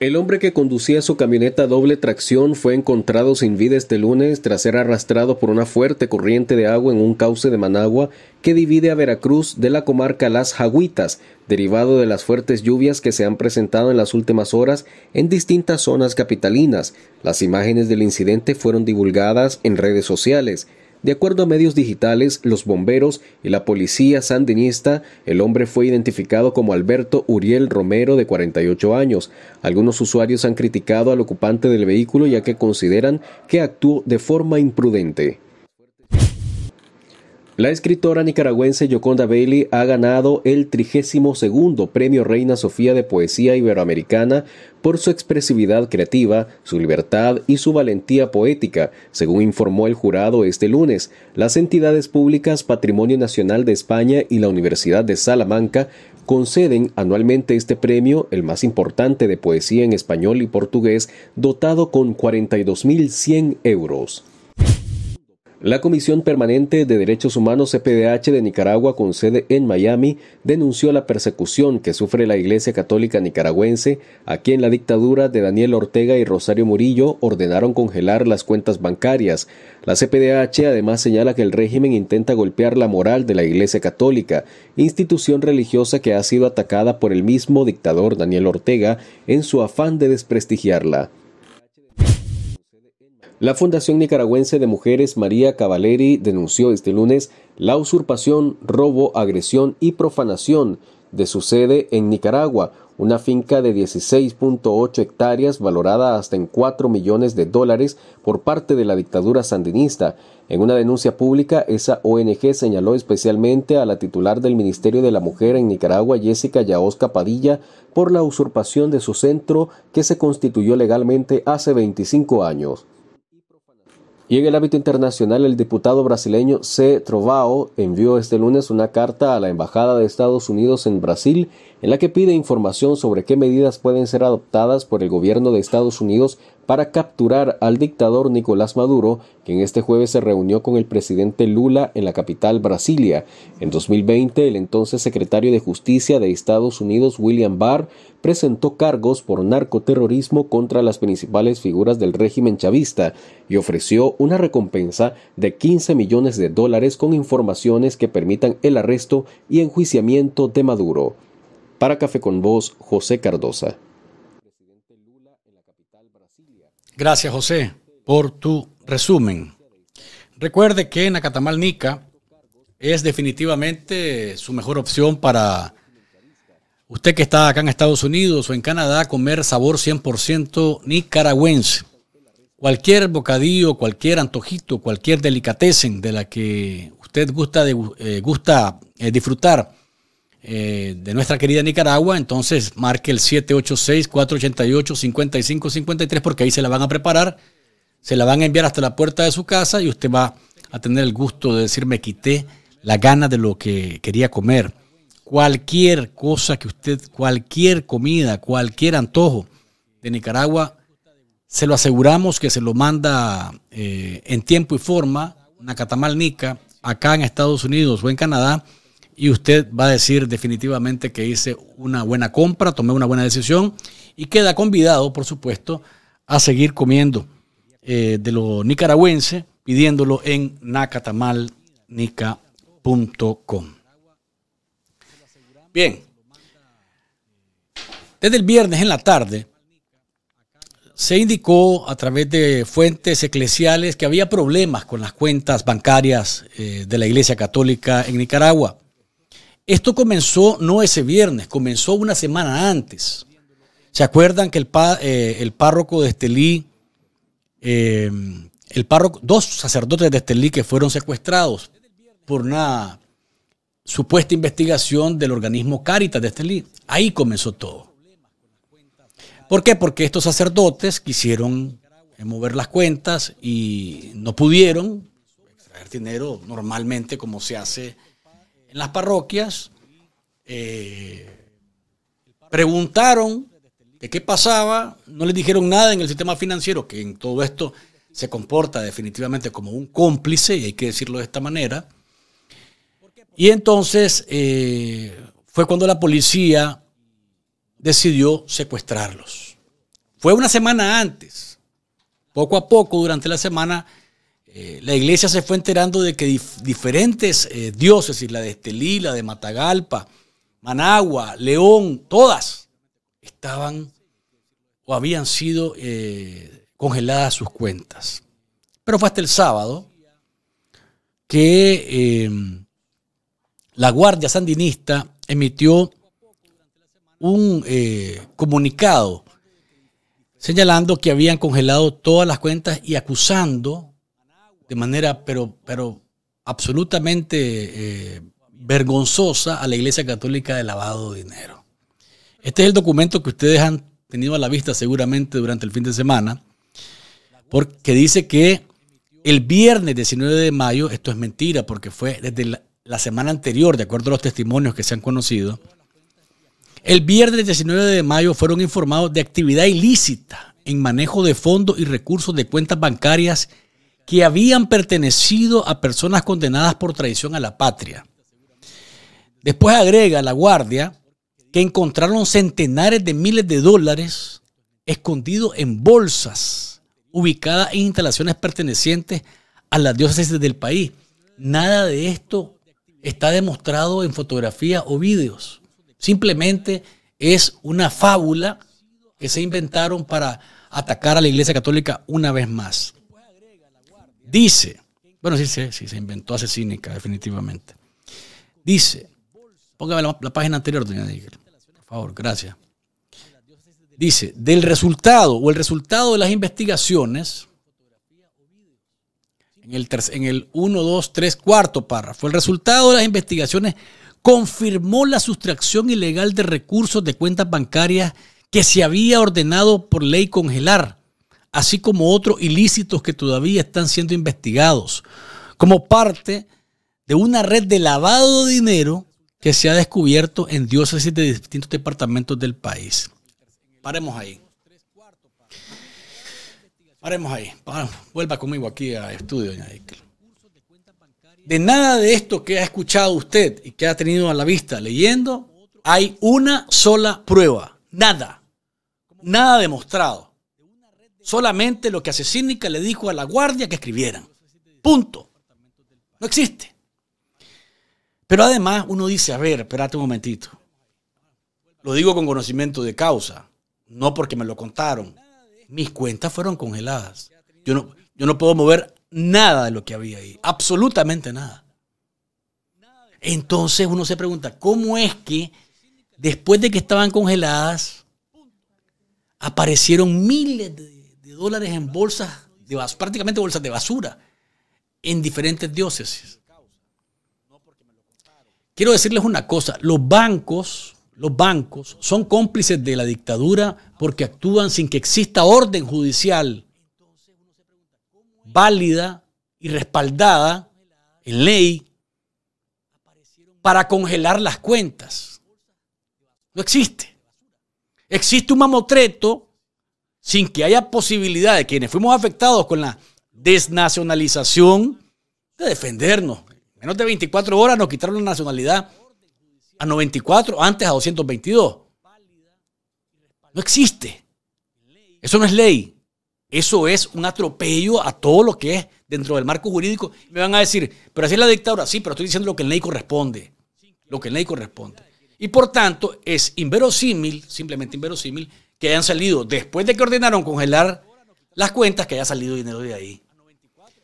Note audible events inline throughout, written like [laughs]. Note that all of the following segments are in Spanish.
El hombre que conducía su camioneta doble tracción fue encontrado sin vida este lunes tras ser arrastrado por una fuerte corriente de agua en un cauce de Managua que divide a Veracruz de la comarca Las Jaguitas, derivado de las fuertes lluvias que se han presentado en las últimas horas en distintas zonas capitalinas. Las imágenes del incidente fueron divulgadas en redes sociales. De acuerdo a medios digitales, los bomberos y la policía sandinista, el hombre fue identificado como Alberto Uriel Romero, de 48 años. Algunos usuarios han criticado al ocupante del vehículo ya que consideran que actuó de forma imprudente. La escritora nicaragüense Yoconda Bailey ha ganado el 32 Premio Reina Sofía de Poesía Iberoamericana por su expresividad creativa, su libertad y su valentía poética, según informó el jurado este lunes. Las entidades públicas Patrimonio Nacional de España y la Universidad de Salamanca conceden anualmente este premio, el más importante de poesía en español y portugués, dotado con 42.100 euros. La Comisión Permanente de Derechos Humanos CPDH de Nicaragua, con sede en Miami, denunció la persecución que sufre la Iglesia Católica Nicaragüense, a quien la dictadura de Daniel Ortega y Rosario Murillo ordenaron congelar las cuentas bancarias. La CPDH además señala que el régimen intenta golpear la moral de la Iglesia Católica, institución religiosa que ha sido atacada por el mismo dictador Daniel Ortega en su afán de desprestigiarla. La Fundación Nicaragüense de Mujeres María Cavaleri denunció este lunes la usurpación, robo, agresión y profanación de su sede en Nicaragua, una finca de 16.8 hectáreas valorada hasta en 4 millones de dólares por parte de la dictadura sandinista. En una denuncia pública, esa ONG señaló especialmente a la titular del Ministerio de la Mujer en Nicaragua, Jessica Yaosca Padilla, por la usurpación de su centro que se constituyó legalmente hace 25 años. Y en el ámbito internacional, el diputado brasileño C. Trovao envió este lunes una carta a la Embajada de Estados Unidos en Brasil en la que pide información sobre qué medidas pueden ser adoptadas por el gobierno de Estados Unidos para capturar al dictador Nicolás Maduro, quien este jueves se reunió con el presidente Lula en la capital Brasilia. En 2020, el entonces secretario de Justicia de Estados Unidos, William Barr, presentó cargos por narcoterrorismo contra las principales figuras del régimen chavista y ofreció una recompensa de 15 millones de dólares con informaciones que permitan el arresto y enjuiciamiento de Maduro. Para Café con Voz, José Cardosa. Gracias, José, por tu resumen. Recuerde que Nacatamal Nica es definitivamente su mejor opción para usted que está acá en Estados Unidos o en Canadá comer sabor 100% nicaragüense. Cualquier bocadillo, cualquier antojito, cualquier delicatessen de la que usted gusta, de, eh, gusta eh, disfrutar eh, de nuestra querida Nicaragua, entonces marque el 786-488-5553 porque ahí se la van a preparar, se la van a enviar hasta la puerta de su casa y usted va a tener el gusto de decir me quité la gana de lo que quería comer. Cualquier cosa que usted, cualquier comida, cualquier antojo de Nicaragua, se lo aseguramos que se lo manda eh, en tiempo y forma, catamal Nica, acá en Estados Unidos o en Canadá y usted va a decir definitivamente que hice una buena compra, tomé una buena decisión y queda convidado, por supuesto, a seguir comiendo eh, de lo nicaragüense pidiéndolo en nacatamalnica.com. Bien, desde el viernes en la tarde se indicó a través de fuentes eclesiales que había problemas con las cuentas bancarias eh, de la Iglesia Católica en Nicaragua. Esto comenzó no ese viernes, comenzó una semana antes. ¿Se acuerdan que el, eh, párroco de Estelí, em, el párroco, dos sacerdotes de Estelí que fueron secuestrados por una supuesta investigación del organismo Caritas de Estelí? Ahí comenzó todo. ¿Por qué? Porque estos sacerdotes quisieron mover las cuentas y no pudieron extraer dinero normalmente como se hace en las parroquias, eh, preguntaron de qué pasaba, no les dijeron nada en el sistema financiero, que en todo esto se comporta definitivamente como un cómplice, y hay que decirlo de esta manera. Y entonces eh, fue cuando la policía decidió secuestrarlos. Fue una semana antes. Poco a poco, durante la semana, eh, la iglesia se fue enterando de que diferentes eh, diócesis, la de Estelí, la de Matagalpa, Managua, León, todas estaban o habían sido eh, congeladas sus cuentas. Pero fue hasta el sábado que em, la Guardia Sandinista emitió un comunicado señalando que habían congelado todas las cuentas y acusando de manera, pero, pero absolutamente eh, vergonzosa a la Iglesia Católica de lavado de dinero. Este es el documento que ustedes han tenido a la vista seguramente durante el fin de semana, porque dice que el viernes 19 de mayo, esto es mentira porque fue desde la, semana anterior, de acuerdo a los testimonios que se han conocido, el viernes 19 de mayo fueron informados de actividad ilícita en manejo de fondos y recursos de cuentas bancarias que habían pertenecido a personas condenadas por traición a la patria. Después agrega la guardia que encontraron centenares de miles de dólares escondidos en bolsas ubicadas en instalaciones pertenecientes a las diócesis del país. Nada de esto está demostrado en fotografía o vídeos. Simplemente es una fábula que se inventaron para atacar a la Iglesia Católica una vez más. Dice, bueno, sí, sí, se inventó hace cínica, definitivamente. Dice, póngame la, página anterior, doña Nigel, Por favor, gracias. Dice, del resultado o el resultado de las investigaciones, en el, en el 1, 2, 3, cuarto párrafo, el resultado de las investigaciones confirmó la sustracción ilegal de recursos de cuentas bancarias que se había ordenado por ley congelar así como otros ilícitos que todavía están siendo investigados, como parte de una red de lavado de dinero que se ha descubierto en diócesis de distintos departamentos del país. Paremos ahí. Paremos ahí. Vuelva conmigo aquí a estudio, doña De nada de esto que ha escuchado usted y que ha tenido a la vista leyendo, hay una sola prueba. Nada. Nada demostrado solamente lo que Asesínica le dijo a la guardia que escribieran. Punto. No existe. Pero además uno dice, a ver, espérate un momentito. Lo digo con conocimiento de causa, no porque me lo contaron. Mis cuentas fueron congeladas. Yo no, yo no puedo mover nada de lo que había ahí, absolutamente nada. Entonces uno se pregunta, ¿cómo es que después de que estaban congeladas, aparecieron miles de de dólares en bolsas, de, prácticamente bolsas de basura, en diferentes diócesis. Quiero decirles una cosa, los bancos, los bancos son cómplices de la dictadura porque actúan sin que exista orden judicial válida y respaldada en ley para congelar las cuentas. No existe. Existe un mamotreto sin que haya posibilidad de quienes fuimos afectados con la desnacionalización de defendernos. Menos de 24 horas nos quitaron la nacionalidad a 94, antes a 222. No existe. Eso no es ley. Eso es un atropello a todo lo que es dentro del marco jurídico. Me van a decir, pero así es la dictadura. Sí, pero estoy diciendo lo que en ley corresponde. Lo que en ley corresponde. Y por tanto, es inverosímil, simplemente inverosímil, que hayan salido después de que ordenaron congelar las cuentas, que haya salido dinero de ahí.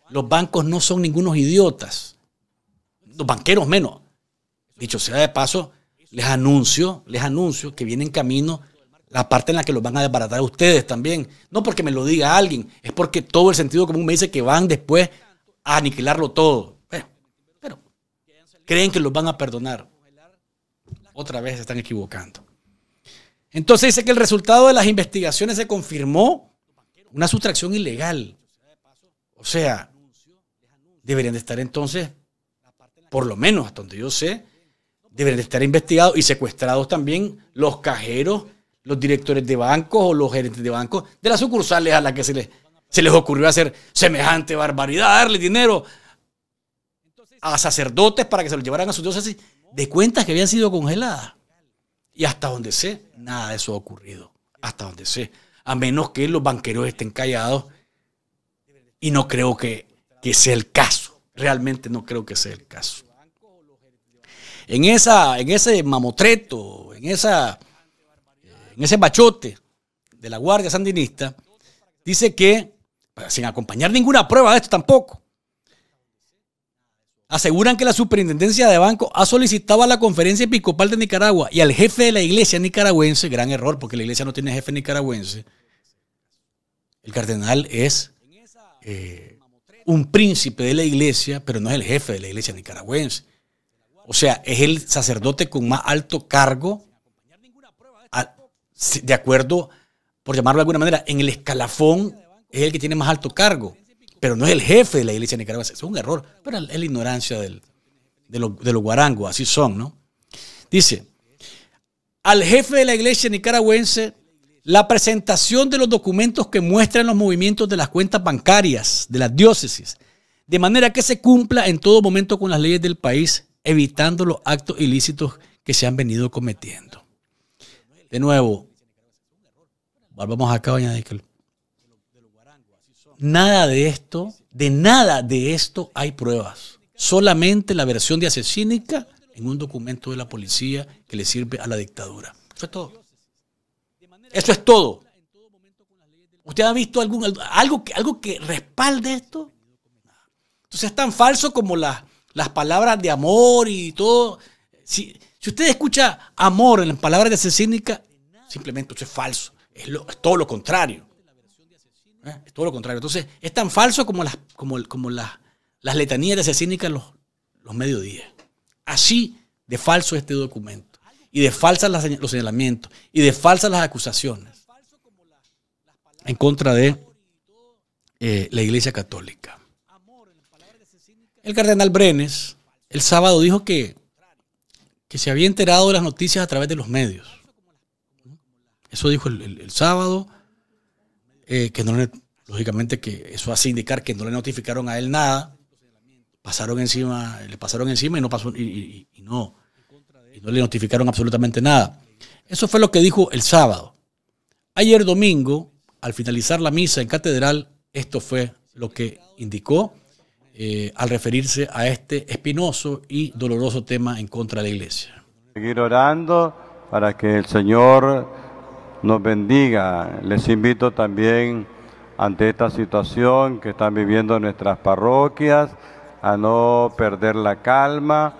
Los bancos no son ningunos idiotas. Los banqueros menos. Dicho sea de paso, les anuncio, les anuncio que viene en camino la parte en la que los van a desbaratar a ustedes también. No porque me lo diga alguien, es porque todo el sentido común me dice que van después a aniquilarlo todo. pero creen que los van a perdonar. Otra vez se están equivocando. Entonces dice que el resultado de las investigaciones se confirmó una sustracción ilegal. O sea, deberían de estar entonces, por lo menos hasta donde yo sé, deberían de estar investigados y secuestrados también los cajeros, los directores de bancos o los gerentes de bancos de las sucursales a las que se les, se les ocurrió hacer semejante barbaridad, darle dinero a sacerdotes para que se lo llevaran a sus diócesis de cuentas que habían sido congeladas. Y hasta donde sé, nada de eso ha ocurrido. Hasta donde sé. A menos que los banqueros estén callados. Y no creo que, sea el caso. Realmente no creo que sea el caso. En, esa, en ese mamotreto, en, esa, eh, en ese bachote de la Guardia Sandinista, dice que, sin acompañar ninguna prueba de esto tampoco, aseguran que la superintendencia de banco ha solicitado a la conferencia episcopal de Nicaragua y al jefe de la iglesia nicaragüense, gran error porque la iglesia no tiene jefe nicaragüense, el cardenal es eh, un príncipe de la iglesia, pero no es el jefe de la iglesia nicaragüense. O sea, es el sacerdote con más alto cargo, de acuerdo, por llamarlo de alguna manera, en el escalafón es el que tiene más alto cargo pero no es el jefe de la iglesia nicaragüense, Es un error, pero es la ignorancia de, los, guarangos, así son, ¿no? Dice, al jefe de la iglesia nicaragüense la presentación de los documentos que muestran los movimientos de las cuentas bancarias de las diócesis, de manera que se cumpla en todo momento con las leyes del país, evitando los actos ilícitos que se han venido cometiendo. De nuevo, volvamos acá, doña Dickel. Nada de esto, de nada de esto hay pruebas. Solamente la versión de asesínica en un documento de la policía que le sirve a la dictadura. Eso es todo. Eso es todo. ¿Usted ha visto algo, que, algo que respalde esto? Entonces es tan falso como las, las palabras de amor y todo. Si, si usted escucha amor en las palabras de asesínica, simplemente eso es falso. es todo lo contrario. ¿eh? Es todo lo contrario. Entonces, es tan falso como las, como, como letanías de los, los mediodías. Así de falso este documento. Y de falsas los señalamientos. Y de falsas las acusaciones. En contra de eh, la Iglesia Católica. El cardenal Brenes el sábado dijo que, que se había enterado de las noticias a través de los medios. Eso dijo el sábado. Eh, que no lógicamente que eso hace indicar que no le notificaron a él nada, pasaron encima, le pasaron encima y no pasó, y, no, no le notificaron absolutamente nada. Eso fue lo que dijo el sábado. Ayer domingo, al finalizar la misa en catedral, esto fue lo que indicó eh, al referirse a este espinoso y doloroso tema en contra de la iglesia. Seguir orando para que el Señor nos bendiga. Les invito también ante esta situación que están viviendo nuestras parroquias a no perder la calma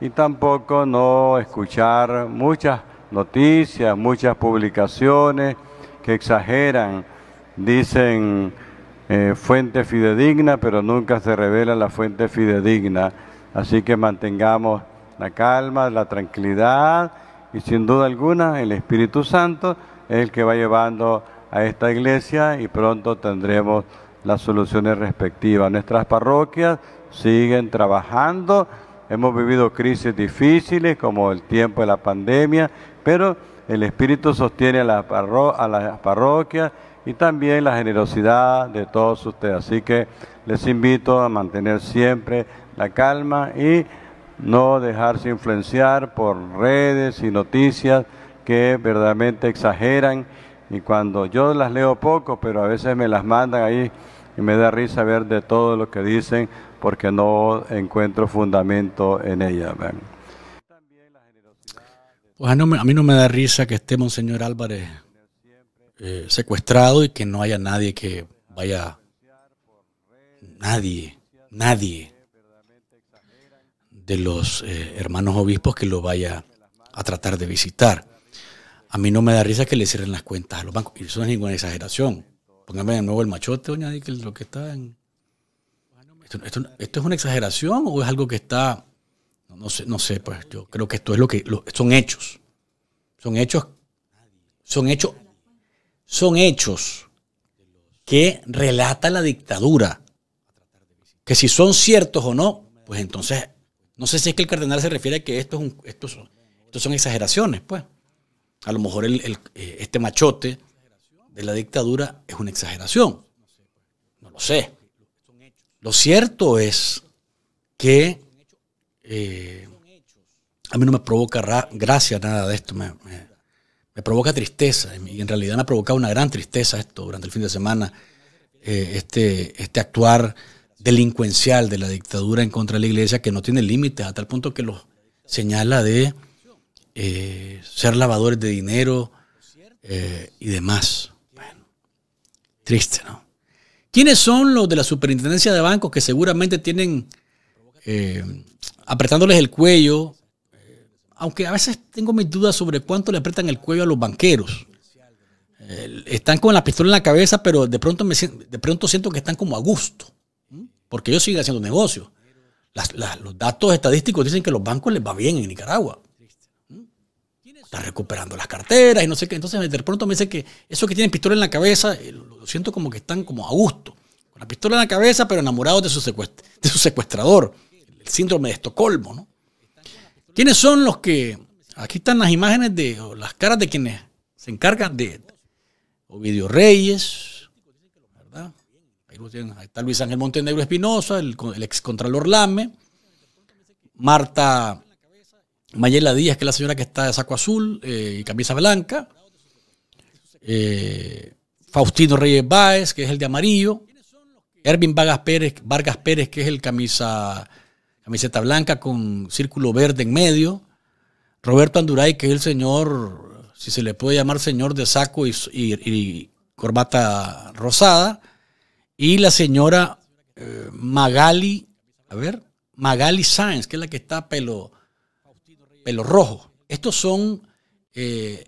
y tampoco no escuchar muchas noticias, muchas publicaciones que exageran, dicen eh, fuente fidedigna, pero nunca se revela la fuente fidedigna. Así que mantengamos la calma, la tranquilidad y sin duda alguna el Espíritu Santo el que va llevando a esta iglesia y pronto tendremos las soluciones respectivas. Nuestras parroquias siguen trabajando, hemos vivido crisis difíciles como el tiempo de la pandemia, pero el Espíritu sostiene a las parroquias y también la generosidad de todos ustedes. Así que les invito a mantener siempre la calma y no dejarse influenciar por redes y noticias que verdaderamente exageran y cuando yo las leo poco, pero a veces me las mandan ahí y me da risa ver de todo lo que dicen porque no encuentro fundamento en ellas. Pues a, mí no me da risa que esté Monseñor Álvarez eh, secuestrado y que no haya nadie que vaya. Nadie, nadie de los eh, hermanos obispos que lo vaya a tratar de visitar. A mí no me da risa que le cierren las cuentas a los bancos. Y eso no es ninguna exageración. Póngame de nuevo el machote, doña que lo que está en... Esto, es una exageración o es algo que está... No, sé, no sé, pues yo creo que esto es lo que... son hechos. Son hechos... Son hechos... Son hechos que relata la dictadura. Que si son ciertos o no, pues entonces... No sé si es que el cardenal se refiere a que esto, son, esto son exageraciones, pues a lo mejor eh, este machote de la dictadura es una exageración. No lo sé. Lo cierto es que eh, a mí no me provoca gracia nada de esto. Me, provoca tristeza. Y en realidad me ha provocado una gran tristeza esto durante el fin de semana. Eh, este, este actuar delincuencial de la dictadura en contra de la iglesia que no tiene límites a tal punto que los señala de eh, ser lavadores de dinero eh, y demás. Bueno, triste, ¿no? ¿Quiénes son los de la superintendencia de bancos que seguramente tienen eh, apretándoles el cuello? Aunque a veces tengo mis dudas sobre cuánto le apretan el cuello a los banqueros. están con la pistola en la cabeza, pero de pronto, siento que están como a gusto, porque ellos siguen haciendo negocios. los datos estadísticos dicen que los bancos les va bien en Nicaragua está recuperando las carteras y no sé qué. Entonces de pronto me dice que esos que tienen pistola en la cabeza, eh, lo siento como que están como a gusto. Con la pistola en la cabeza, pero enamorados de su, de su secuestrador. El síndrome de Estocolmo, ¿no? ¿Quiénes son los que... Aquí están las imágenes de las caras de quienes se encargan de Ovidio Reyes, Ahí, está Luis Ángel Montenegro Espinosa, el, el contralor Lame, Marta Mayela Díaz, que es la señora que está de saco azul eh, y camisa blanca. Eh, Faustino Reyes Báez, que es el de amarillo. Ervin Vargas Pérez, Vargas Pérez, que es el camisa, camiseta blanca con círculo verde en medio. Roberto Anduray, que es el señor, si se le puede llamar señor de saco y, corbata rosada. Y la señora eh, Magali, a ver, Magali Sáenz, que es la que está pelo los rojos. Estos son, eh,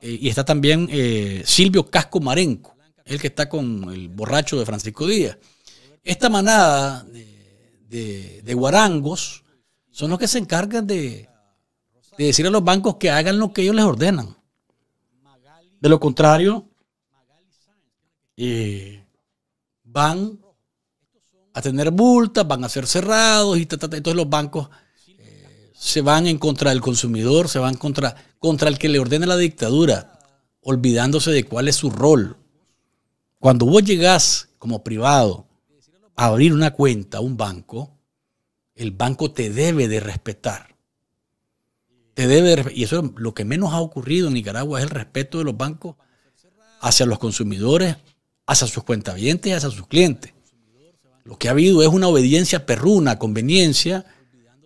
eh, y está también eh, Silvio Casco Marenco, el que está con el borracho de Francisco Díaz. Esta manada de, guarangos son los que se encargan de, decir a los bancos que hagan lo que ellos les ordenan. De lo contrario, van a tener multas, van a ser cerrados y tata entonces los bancos se van en contra del consumidor, se van contra, contra el que le ordena la dictadura, olvidándose de cuál es su rol. Cuando vos llegás como privado a abrir una cuenta, a un banco, el banco te debe de respetar. Te debe y eso es lo que menos ha ocurrido en Nicaragua es el respeto de los bancos hacia los consumidores, hacia sus cuentavientes y hacia sus clientes. Lo que ha habido es una obediencia perruna, conveniencia,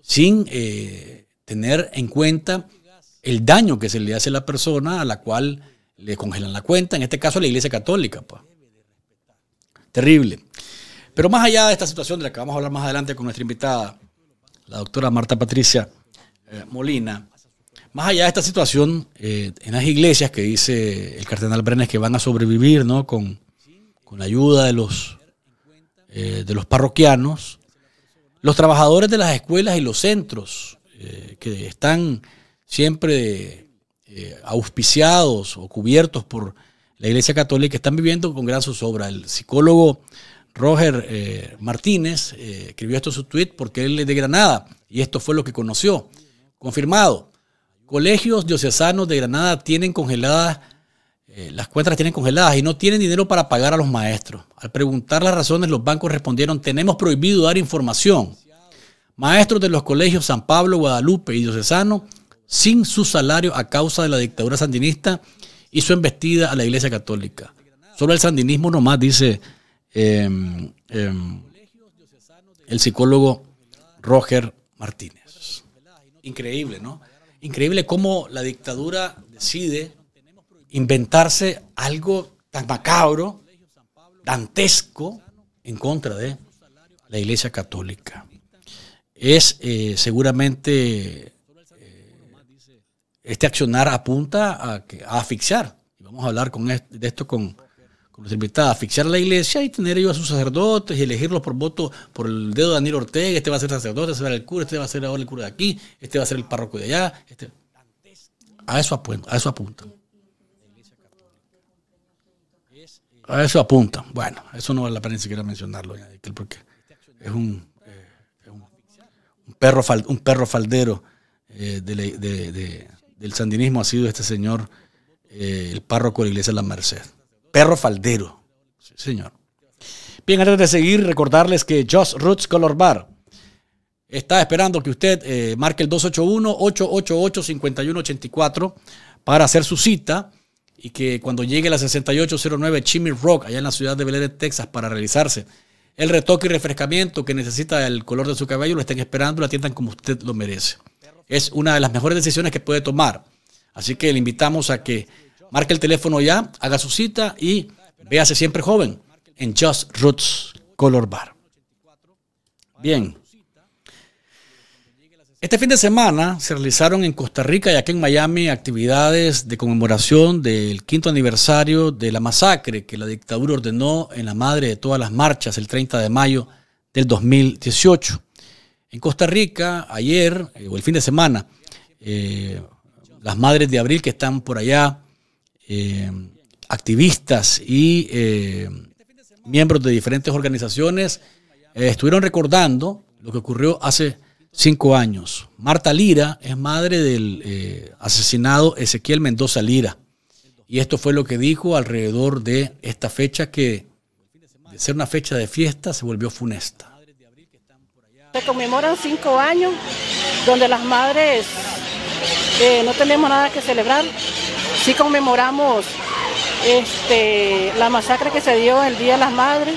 sin eh, tener en cuenta el daño que se le hace a la persona a la cual le congelan la cuenta, en este caso a la Iglesia Católica. Terrible. Pero más allá de esta situación de la que vamos a hablar más adelante con nuestra invitada, la doctora Marta Patricia eh, Molina, más allá de esta situación eh, en las iglesias que dice el cardenal Brenes que van a sobrevivir ¿no? con, la ayuda de los, de los parroquianos, los trabajadores de las escuelas y los centros eh, que están siempre eh, auspiciados o cubiertos por la Iglesia Católica están viviendo con gran zozobra. El psicólogo Roger eh, Martínez escribió esto en su tweet porque él es de Granada y esto fue lo que conoció. Confirmado. Colegios diocesanos de Granada tienen congeladas eh, las cuentas tienen congeladas y no tienen dinero para pagar a los maestros. Al preguntar las razones, los bancos respondieron, tenemos prohibido dar información. Maestros de los colegios San Pablo, Guadalupe y Diocesano, sin su salario a causa de la dictadura sandinista hizo embestida a la Iglesia Católica. Solo el sandinismo nomás, dice em, em, el psicólogo Roger Martínez. Increíble, ¿no? Increíble cómo la dictadura decide inventarse algo tan macabro, dantesco, en contra de la Iglesia Católica. Es eh, seguramente eh, este accionar apunta a, a asfixiar, y vamos a hablar con de esto con, los invitados, asfixiar la iglesia y tener ellos a sus sacerdotes y elegirlos por voto por el dedo de Daniel Ortega, este va a ser sacerdote, este va a ser el cura, este va a ser ahora el cura de aquí, este va a ser el párroco de allá. Este. A eso apunta, a eso apunta A eso apunta. Bueno, eso no vale la pena ni siquiera mencionarlo, porque eh, es un, un, perro, un perro faldero eh, del sandinismo ha sido este señor, eh, el párroco de la iglesia de la Merced. Perro faldero. señor. Bien, antes de seguir, recordarles que Joss Roots Color Bar está esperando que usted marque el 281-888-5184 para hacer su cita y que cuando llegue la 6809 Chimmy Rock, allá en la ciudad de Belén, de Texas, para realizarse el retoque y refrescamiento que necesita el color de su cabello, lo estén esperando, lo atiendan como usted lo merece. Es una de las mejores decisiones que puede tomar. Así que le invitamos a que marque el teléfono ya, haga su cita y véase siempre joven en Just Roots Color Bar. Bien. Este fin de semana se realizaron en Costa Rica y aquí en Miami actividades de conmemoración del quinto aniversario de la masacre que la dictadura ordenó en la madre de todas las marchas el 30 de mayo del 2018. En Costa Rica, ayer eh, o el fin de semana, eh, las madres de abril que están por allá, eh, activistas y miembros de diferentes organizaciones, estuvieron recordando lo que ocurrió hace cinco años. Marta Lira es madre del eh, asesinado Ezequiel Mendoza Lira. Y esto fue lo que dijo alrededor de esta fecha que, de ser una fecha de fiesta, se volvió funesta. Se conmemoran cinco años donde las madres eh, no tenemos nada que celebrar. Sí conmemoramos este, la masacre que se dio el Día de las Madres.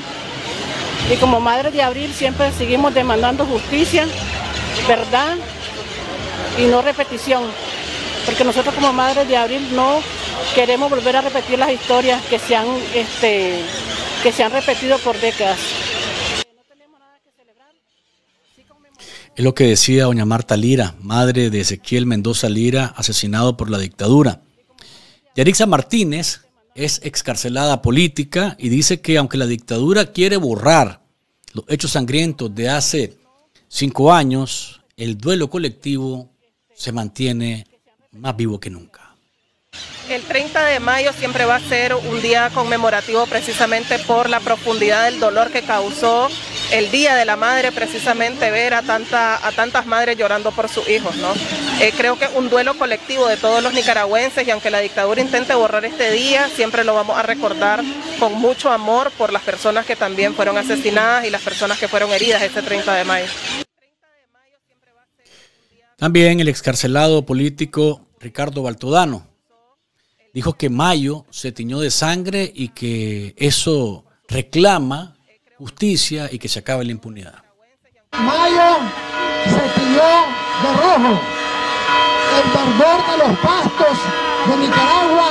Y como Madres de Abril siempre seguimos demandando justicia verdad y no repetición. Porque nosotros como madres de abril no queremos volver a repetir las historias que se han, este, que se han repetido por décadas. Es lo que decía doña Marta Lira, madre de Ezequiel Mendoza Lira, asesinado por la dictadura. Yarixa Martínez es excarcelada política y dice que aunque la dictadura quiere borrar los hechos sangrientos de hace cinco años, el duelo colectivo se mantiene más vivo que nunca. El 30 de mayo siempre va a ser un día conmemorativo precisamente por la profundidad del dolor que causó el Día de la Madre precisamente ver a, tanta, a tantas madres llorando por sus hijos, ¿no? Eh, creo que es un duelo colectivo de todos los nicaragüenses y aunque la dictadura intente borrar este día, siempre lo vamos a recordar con mucho amor por las personas que también fueron asesinadas y las personas que fueron heridas este 30 de mayo. También el excarcelado político Ricardo Baltodano dijo que mayo se tiñó de sangre y que eso reclama justicia y que se acabe la impunidad. Mayo se tiñó de rojo. El verdor de los pastos de Nicaragua,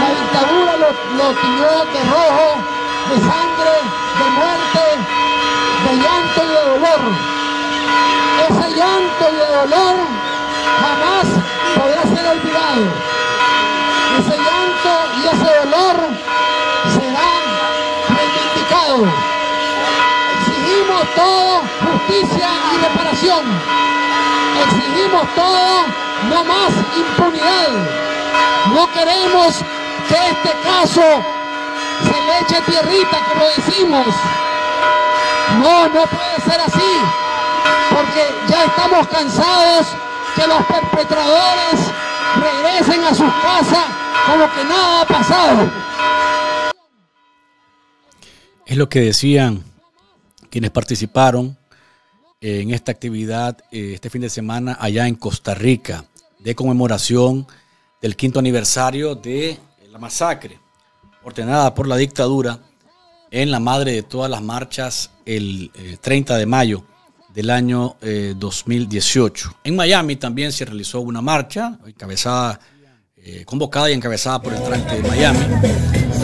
la dictadura lo, lo tiñó de rojo, de sangre, de muerte, de llanto y de dolor. Ese llanto y de dolor jamás podrá ser olvidado. Ese llanto justicia y reparación. Exigimos todo, no más impunidad. No queremos que este caso se le eche tierrita, como decimos. No, no puede ser así, porque ya estamos cansados que los perpetradores regresen a sus casas como que nada ha pasado. Es lo que decían quienes participaron en esta actividad eh, este fin de semana allá en Costa Rica de conmemoración del quinto aniversario de la masacre ordenada por la dictadura en la madre de todas las marchas el 30 eh, de mayo del año 2018. Eh, en Miami también se realizó una marcha encabezada, convocada y encabezada por el tranque de Miami.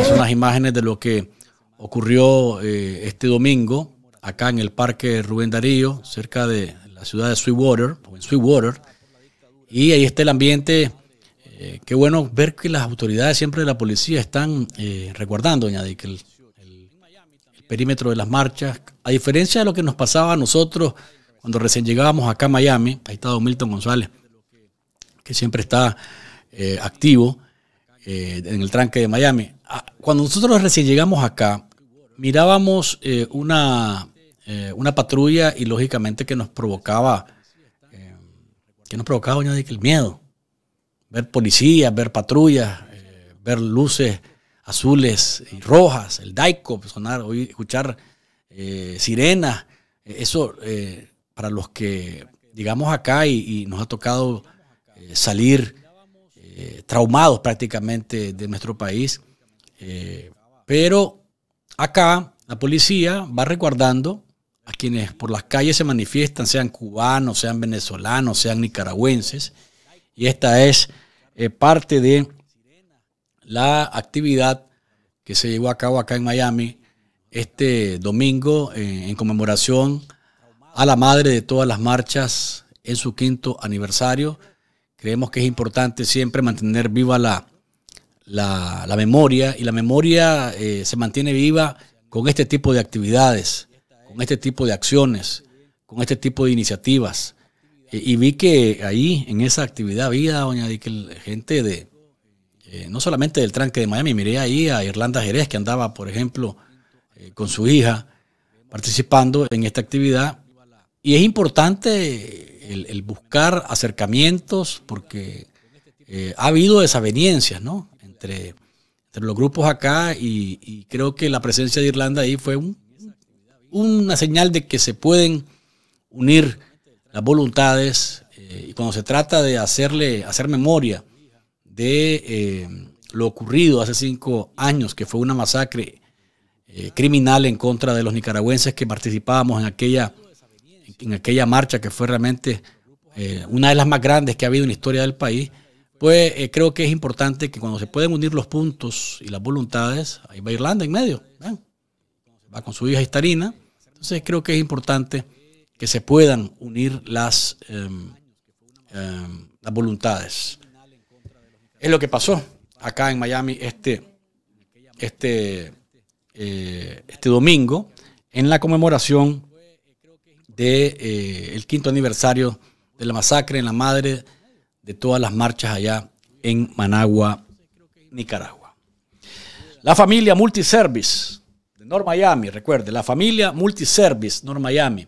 son las imágenes de lo que ocurrió este domingo acá en el Parque Rubén Darío, cerca de la ciudad de Sweetwater, en Sweetwater. Y ahí está el ambiente. Eh, qué bueno ver que las autoridades siempre de la policía están eh, recordando, que el, perímetro de las marchas, a diferencia de lo que nos pasaba a nosotros cuando recién llegábamos acá a Miami, ahí está Don Milton González, que siempre está eh, activo eh, en el tranque de Miami. Ah, cuando nosotros recién llegamos acá, mirábamos eh, eh, una, patrulla y lógicamente que nos provocaba, eh, que nos provocaba el miedo. Ver policías, ver patrullas, ver luces azules y rojas, el Daico, pues, sonar, escuchar sirenas. Eso para los que llegamos acá y, y nos ha tocado salir traumados prácticamente de nuestro país. pero Acá la policía va resguardando a quienes por las calles se manifiestan, sean cubanos, sean venezolanos, sean nicaragüenses. Y esta es eh, parte de la actividad que se llevó a cabo acá en Miami este domingo eh, en conmemoración a la madre de todas las marchas en su quinto aniversario. Creemos que es importante siempre mantener viva la la, memoria y la memoria eh, se mantiene viva con este tipo de actividades, con este tipo de acciones, con este tipo de iniciativas. Eh, y, vi que ahí, en esa actividad, había, doña gente de, eh, no solamente del tranque de Miami, miré ahí a Irlanda Jerez, que andaba, por ejemplo, con su hija participando en esta actividad. Y es importante el, buscar acercamientos porque ha habido desavenencias, ¿no? entre, los grupos acá y, creo que la presencia de Irlanda ahí fue una señal de que se pueden unir las voluntades eh, y cuando se trata de hacerle, hacer memoria de eh, lo ocurrido hace cinco años, que fue una masacre eh, criminal en contra de los nicaragüenses que participábamos en aquella, en aquella marcha que fue realmente una de las más grandes que ha habido en la historia del país, pues eh, creo que es importante que cuando se pueden unir los puntos y las voluntades, ahí va Irlanda en medio, va con su hija Estarina, entonces creo que es importante que se puedan unir las, em, em, las voluntades. Es lo que pasó acá en Miami este, este, eh, este domingo en la conmemoración del de, eh, el quinto aniversario de la masacre en la madre de todas las marchas allá en Managua, Nicaragua. La familia Multiservice de North Miami, recuerde, la familia Multiservice North Miami.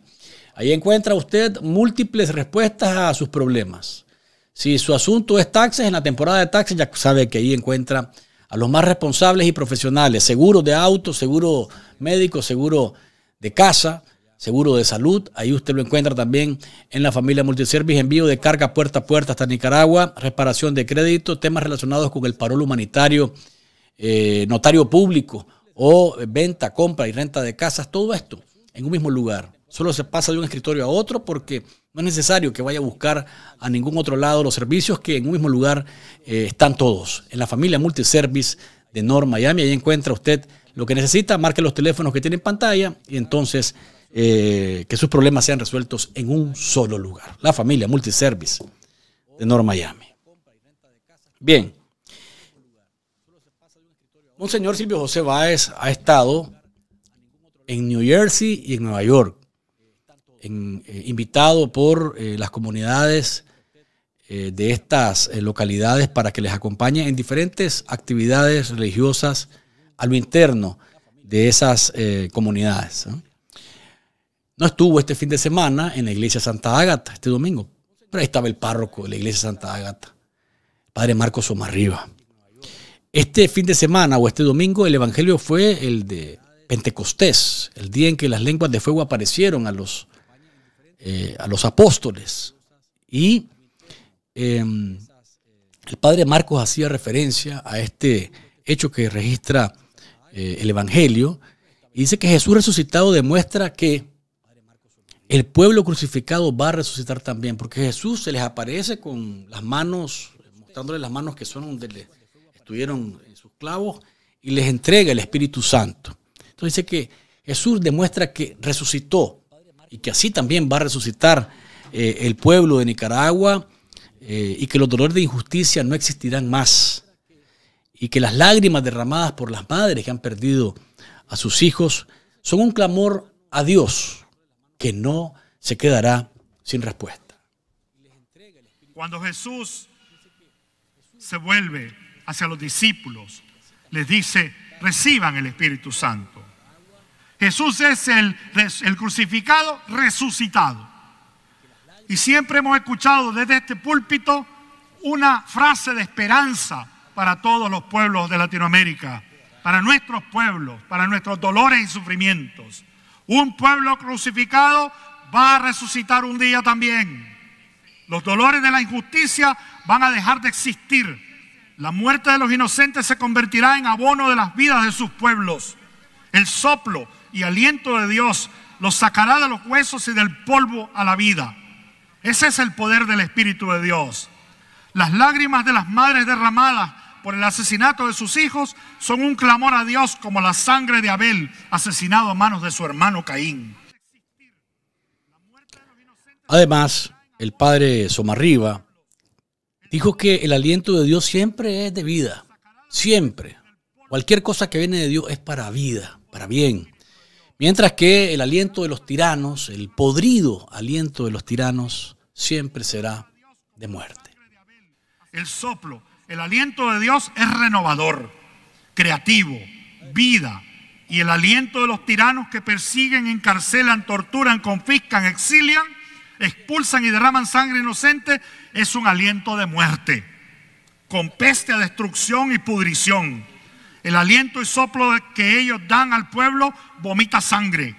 Ahí encuentra usted múltiples respuestas a sus problemas. Si su asunto es taxes, en la temporada de taxes ya sabe que ahí encuentra a los más responsables y profesionales, seguro de auto, seguro médico, seguro de casa, seguro de salud. Ahí usted lo encuentra también en la familia Multiservice, envío de carga puerta a puerta hasta Nicaragua, reparación de crédito, temas relacionados con el parol humanitario, eh, notario público o venta, compra y renta de casas, todo esto en un mismo lugar. Solo se pasa de un escritorio a otro porque no es necesario que vaya a buscar a ningún otro lado los servicios que en un mismo lugar eh, están todos. En la familia Multiservice de North Miami, ahí encuentra usted lo que necesita, marque los teléfonos que tiene en pantalla y entonces eh, que sus problemas sean resueltos en un solo lugar. La familia Multiservice de North Miami. Bien. Monseñor Silvio José Báez ha estado en New Jersey y en Nueva York, eh, invitado por eh, las comunidades de estas localidades para que les acompañe en diferentes actividades religiosas a lo interno de esas comunidades. No estuvo este fin de semana en la iglesia Santa Ágata, este domingo. Pero ahí estaba el párroco de la iglesia Santa Ágata, padre Marcos Somarriba. Este fin de semana o este domingo el evangelio fue el de Pentecostés, el día en que las lenguas de fuego aparecieron a los, eh, a los apóstoles. Y em, el padre Marcos hacía referencia a este hecho que registra eh, el Evangelio y dice que Jesús resucitado demuestra que el pueblo crucificado va a resucitar también, porque Jesús se les aparece con las manos, mostrándoles las manos que son donde estuvieron en sus clavos, y les entrega el Espíritu Santo. Entonces dice que Jesús demuestra que resucitó y que así también va a resucitar eh, el pueblo de Nicaragua eh, y que los dolores de injusticia no existirán más y que las lágrimas derramadas por las madres que han perdido a sus hijos son un clamor a Dios que no se quedará sin respuesta. Cuando Jesús se vuelve hacia los discípulos, les dice, reciban el Espíritu Santo. Jesús es el, el crucificado resucitado. Y siempre hemos escuchado desde este púlpito una frase de esperanza para todos los pueblos de Latinoamérica, para nuestros pueblos, para nuestros dolores y sufrimientos. Un pueblo crucificado va a resucitar un día también. Los dolores de la injusticia van a dejar de existir. La muerte de los inocentes se convertirá en abono de las vidas de sus pueblos. El soplo y aliento de Dios los sacará de los huesos y del polvo a la vida. Ese es el poder del Espíritu de Dios. Las lágrimas de las madres derramadas por el asesinato de sus hijos son un clamor a Dios como la sangre de Abel, asesinado a manos de su hermano Caín. Además, el padre Somarriba dijo que el aliento de Dios siempre es de vida, siempre. Cualquier cosa que viene de Dios es para vida, para bien. Mientras que el aliento de los tiranos, el podrido aliento de los tiranos, siempre será de muerte. El soplo el aliento de Dios es renovador, creativo, vida. Y el aliento de los tiranos que persiguen, encarcelan, torturan, confiscan, exilian, expulsan y derraman sangre inocente es un aliento de muerte, con peste a destrucción y pudrición. El aliento y soplo que ellos dan al pueblo vomita sangre,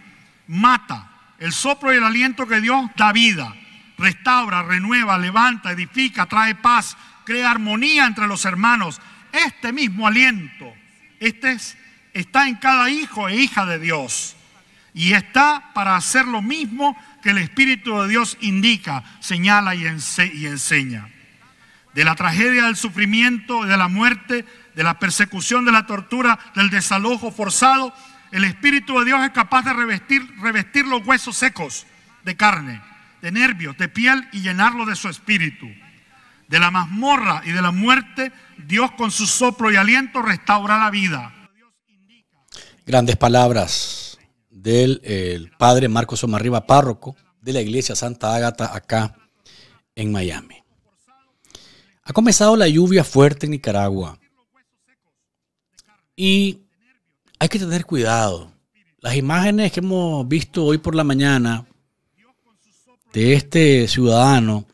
mata. El soplo y el aliento que Dios da vida, restaura, renueva, levanta, edifica, trae paz, crea armonía entre los hermanos. Este mismo aliento este está en cada hijo e hija de Dios. Y está para hacer lo mismo que el Espíritu de Dios indica, señala y, enseña. De la tragedia del sufrimiento, de la muerte, de la persecución, de la tortura, del desalojo forzado, el Espíritu de Dios es capaz de revestir, revestir los huesos secos de carne, de nervios, de piel y llenarlo de su espíritu. De la mazmorra y de la muerte, Dios con su soplo y aliento restaura la vida. Grandes palabras del eh, padre Marcos Riva párroco de la iglesia Santa Ágata acá en Miami. Ha comenzado la lluvia fuerte en Nicaragua y hay que tener cuidado. Las imágenes que hemos visto hoy por la mañana de este ciudadano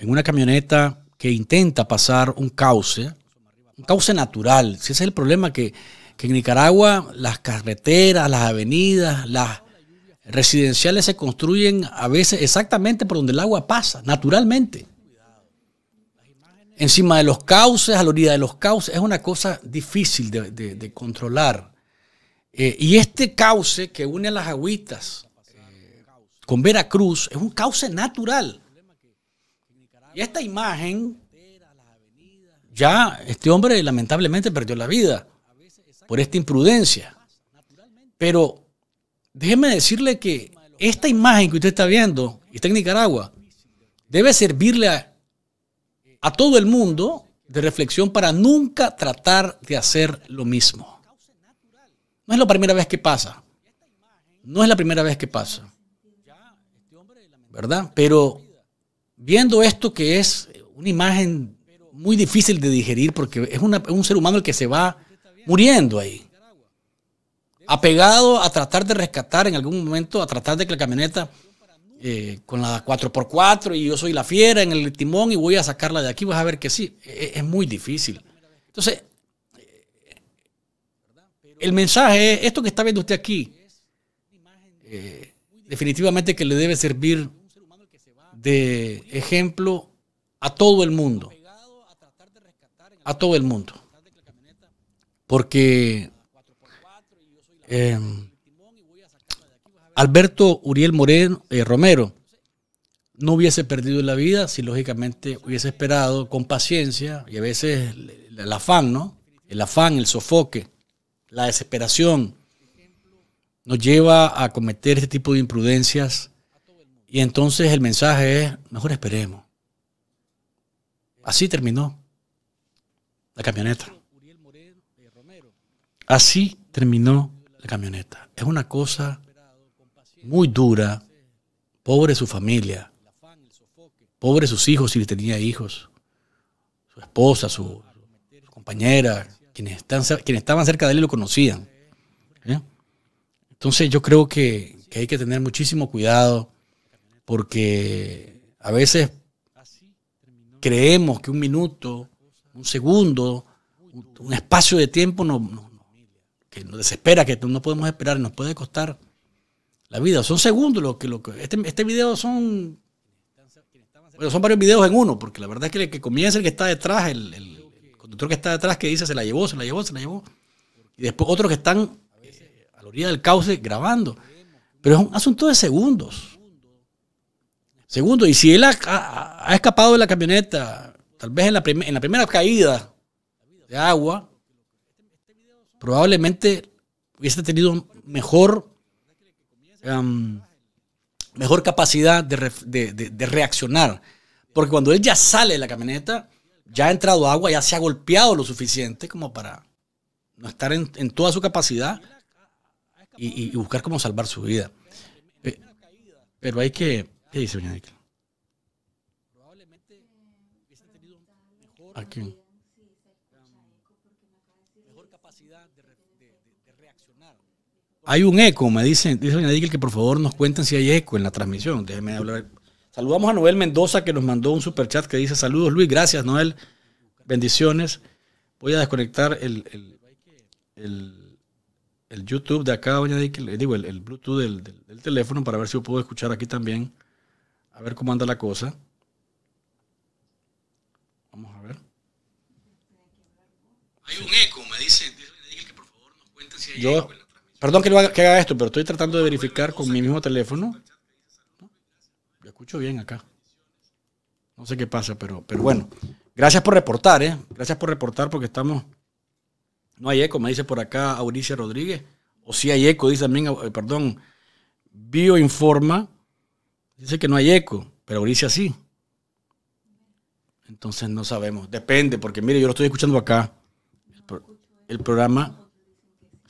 en una camioneta que intenta pasar un cauce, un cauce natural. Si ese es el problema que, en Nicaragua las carreteras, las avenidas, las residenciales se construyen a veces exactamente por donde el agua pasa, naturalmente. Encima de los cauces, a la orilla de los cauces, es una cosa difícil de, controlar. Eh, y este cauce que une a las agüitas eh, con Veracruz es un cauce natural. Y esta imagen, ya este hombre lamentablemente perdió la vida por esta imprudencia. Pero déjeme decirle que esta imagen que usted está viendo, y está en Nicaragua, debe servirle a, todo el mundo de reflexión para nunca tratar de hacer lo mismo. No es la primera vez que pasa. No es la primera vez que pasa. ¿Verdad? Pero viendo esto que es una imagen muy difícil de digerir porque es, un ser humano el que se va muriendo ahí. Apegado a tratar de rescatar en algún momento, a tratar de que la camioneta eh, con la 4x4 y yo soy la fiera en el timón y voy a sacarla de aquí, vas a ver que sí, e, e, es, muy difícil. Entonces, el mensaje es, esto que está viendo usted aquí, eh, definitivamente que le debe servir de ejemplo a todo el mundo. A todo el mundo. Porque em, Alberto Uriel Moreno, eh, Romero no hubiese perdido la vida si lógicamente hubiese esperado con paciencia y a veces el, el afán, ¿no? El afán, el sofoque, la desesperación nos lleva a cometer este tipo de imprudencias y entonces el mensaje es, mejor esperemos. Así terminó la camioneta. Así terminó la camioneta. Es una cosa muy dura. Pobre su familia. Pobre sus hijos si tenía hijos. Su esposa, su, compañera, quienes, están, quienes estaban cerca de él lo conocían. ¿Eh? Entonces yo creo que hay que tener muchísimo cuidado porque a veces creemos que un minuto, un segundo, un espacio de tiempo no, nos desespera, que no podemos esperar, nos puede costar la vida. Son segundos lo que, lo este, este video son bueno, son varios videos en uno, porque la verdad es que el que comienza el que está detrás, el, el, conductor que está detrás que dice se la llevó, se la llevó, se la llevó. Y después otros que están eh, a la orilla del cauce grabando. Pero es un asunto de segundos. Segundo, y si él ha, escapado de la camioneta, tal vez en la, primera caída de agua, probablemente hubiese tenido mejor, em, mejor capacidad de, reaccionar. Porque cuando él ya sale de la camioneta, ya ha entrado agua, ya se ha golpeado lo suficiente como para no estar en, toda su capacidad y, buscar cómo salvar su vida. Eh, pero hay que, ¿Qué dice doña Probablemente hubiese tenido mejor, um, mejor capacidad de, reaccionar. Hay un eco, me dicen, dice doña que por favor nos cuenten si hay eco en la transmisión. Déjenme hablar. Saludamos a Noel Mendoza que nos mandó un super chat que dice saludos Luis, gracias Noel, bendiciones. Voy a desconectar el, el, el, YouTube de acá, doña Dickel, digo, el, Bluetooth del, teléfono para ver si puedo escuchar aquí también a ver cómo anda la cosa. Vamos a ver. Hay un eco, me dicen. Perdón que, haga, esto, pero estoy tratando de verificar con mi mismo teléfono. ¿No? escucho bien acá. No sé qué pasa, pero, pero bueno. Gracias por reportar, ¿eh? Gracias por reportar porque estamos... No hay eco, me dice por acá Auricia Rodríguez. O si hay eco, dice también, eh, perdón, Bioinforma Dice que no hay eco, pero dice sí. Entonces no sabemos. Depende, porque mire, yo lo estoy escuchando acá. El, programa.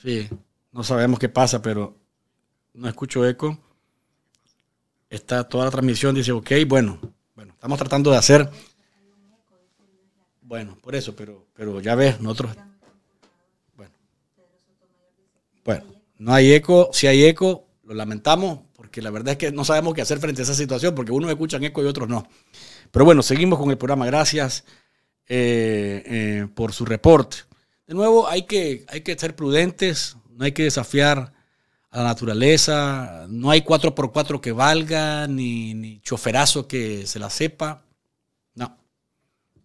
Sí, no sabemos qué pasa, pero no escucho eco. Está toda la transmisión, dice, ok, bueno, bueno, estamos tratando de hacer. Bueno, por eso, pero, pero ya ves, nosotros. Bueno. Bueno, no hay eco, si hay eco, lo lamentamos, que la verdad es que no sabemos qué hacer frente a esa situación, porque unos escuchan eco y otros no. Pero bueno, seguimos con el programa. Gracias eh, eh, por su reporte. De nuevo, hay que, hay que ser prudentes, no hay que desafiar a la naturaleza, no hay 4x4 que valga, ni, ni choferazo que se la sepa. No,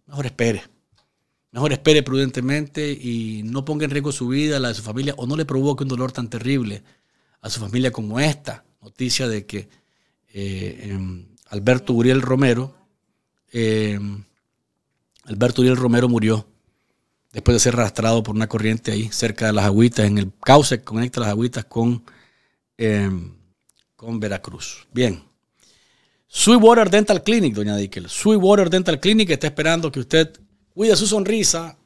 mejor espere. Mejor espere prudentemente y no ponga en riesgo su vida, la de su familia, o no le provoque un dolor tan terrible a su familia como esta noticia de que eh, em, Alberto Uriel Romero, em, Alberto Uriel Romero murió después de ser arrastrado por una corriente ahí cerca de las agüitas, en el cauce que conecta las agüitas con, em, con Veracruz. Bien. Sweetwater Dental Clinic, doña Dickel. Sweetwater Dental Clinic está esperando que usted cuide su sonrisa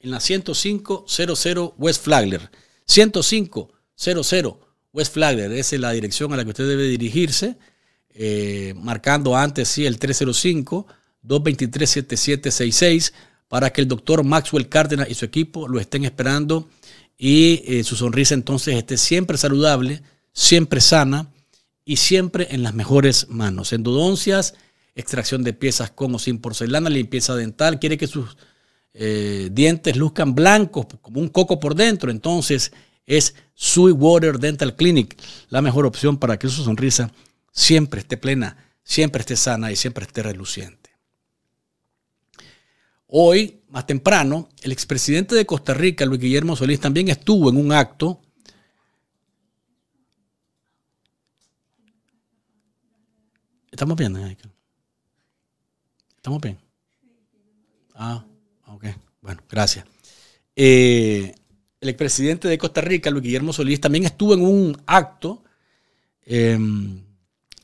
en la 105-00 West Flagler. 105-00 10500 West Flagler, esa es la dirección a la que usted debe dirigirse, eh, marcando antes sí el 305-223-7766 para que el doctor Maxwell Cárdenas y su equipo lo estén esperando y eh, su sonrisa entonces esté siempre saludable, siempre sana y siempre en las mejores manos. Endodoncias, extracción de piezas con o sin porcelana, limpieza dental, quiere que sus eh, dientes luzcan blancos como un coco por dentro, entonces es Sui Water Dental Clinic, la mejor opción para que su sonrisa siempre esté plena, siempre esté sana y siempre esté reluciente. Hoy, más temprano, el expresidente de Costa Rica, Luis Guillermo Solís, también estuvo en un acto Estamos bien, eh, ¿Estamos bien? Ah, ok. Bueno, gracias. Eh, el expresidente de Costa Rica, Luis Guillermo Solís, también estuvo en un acto em,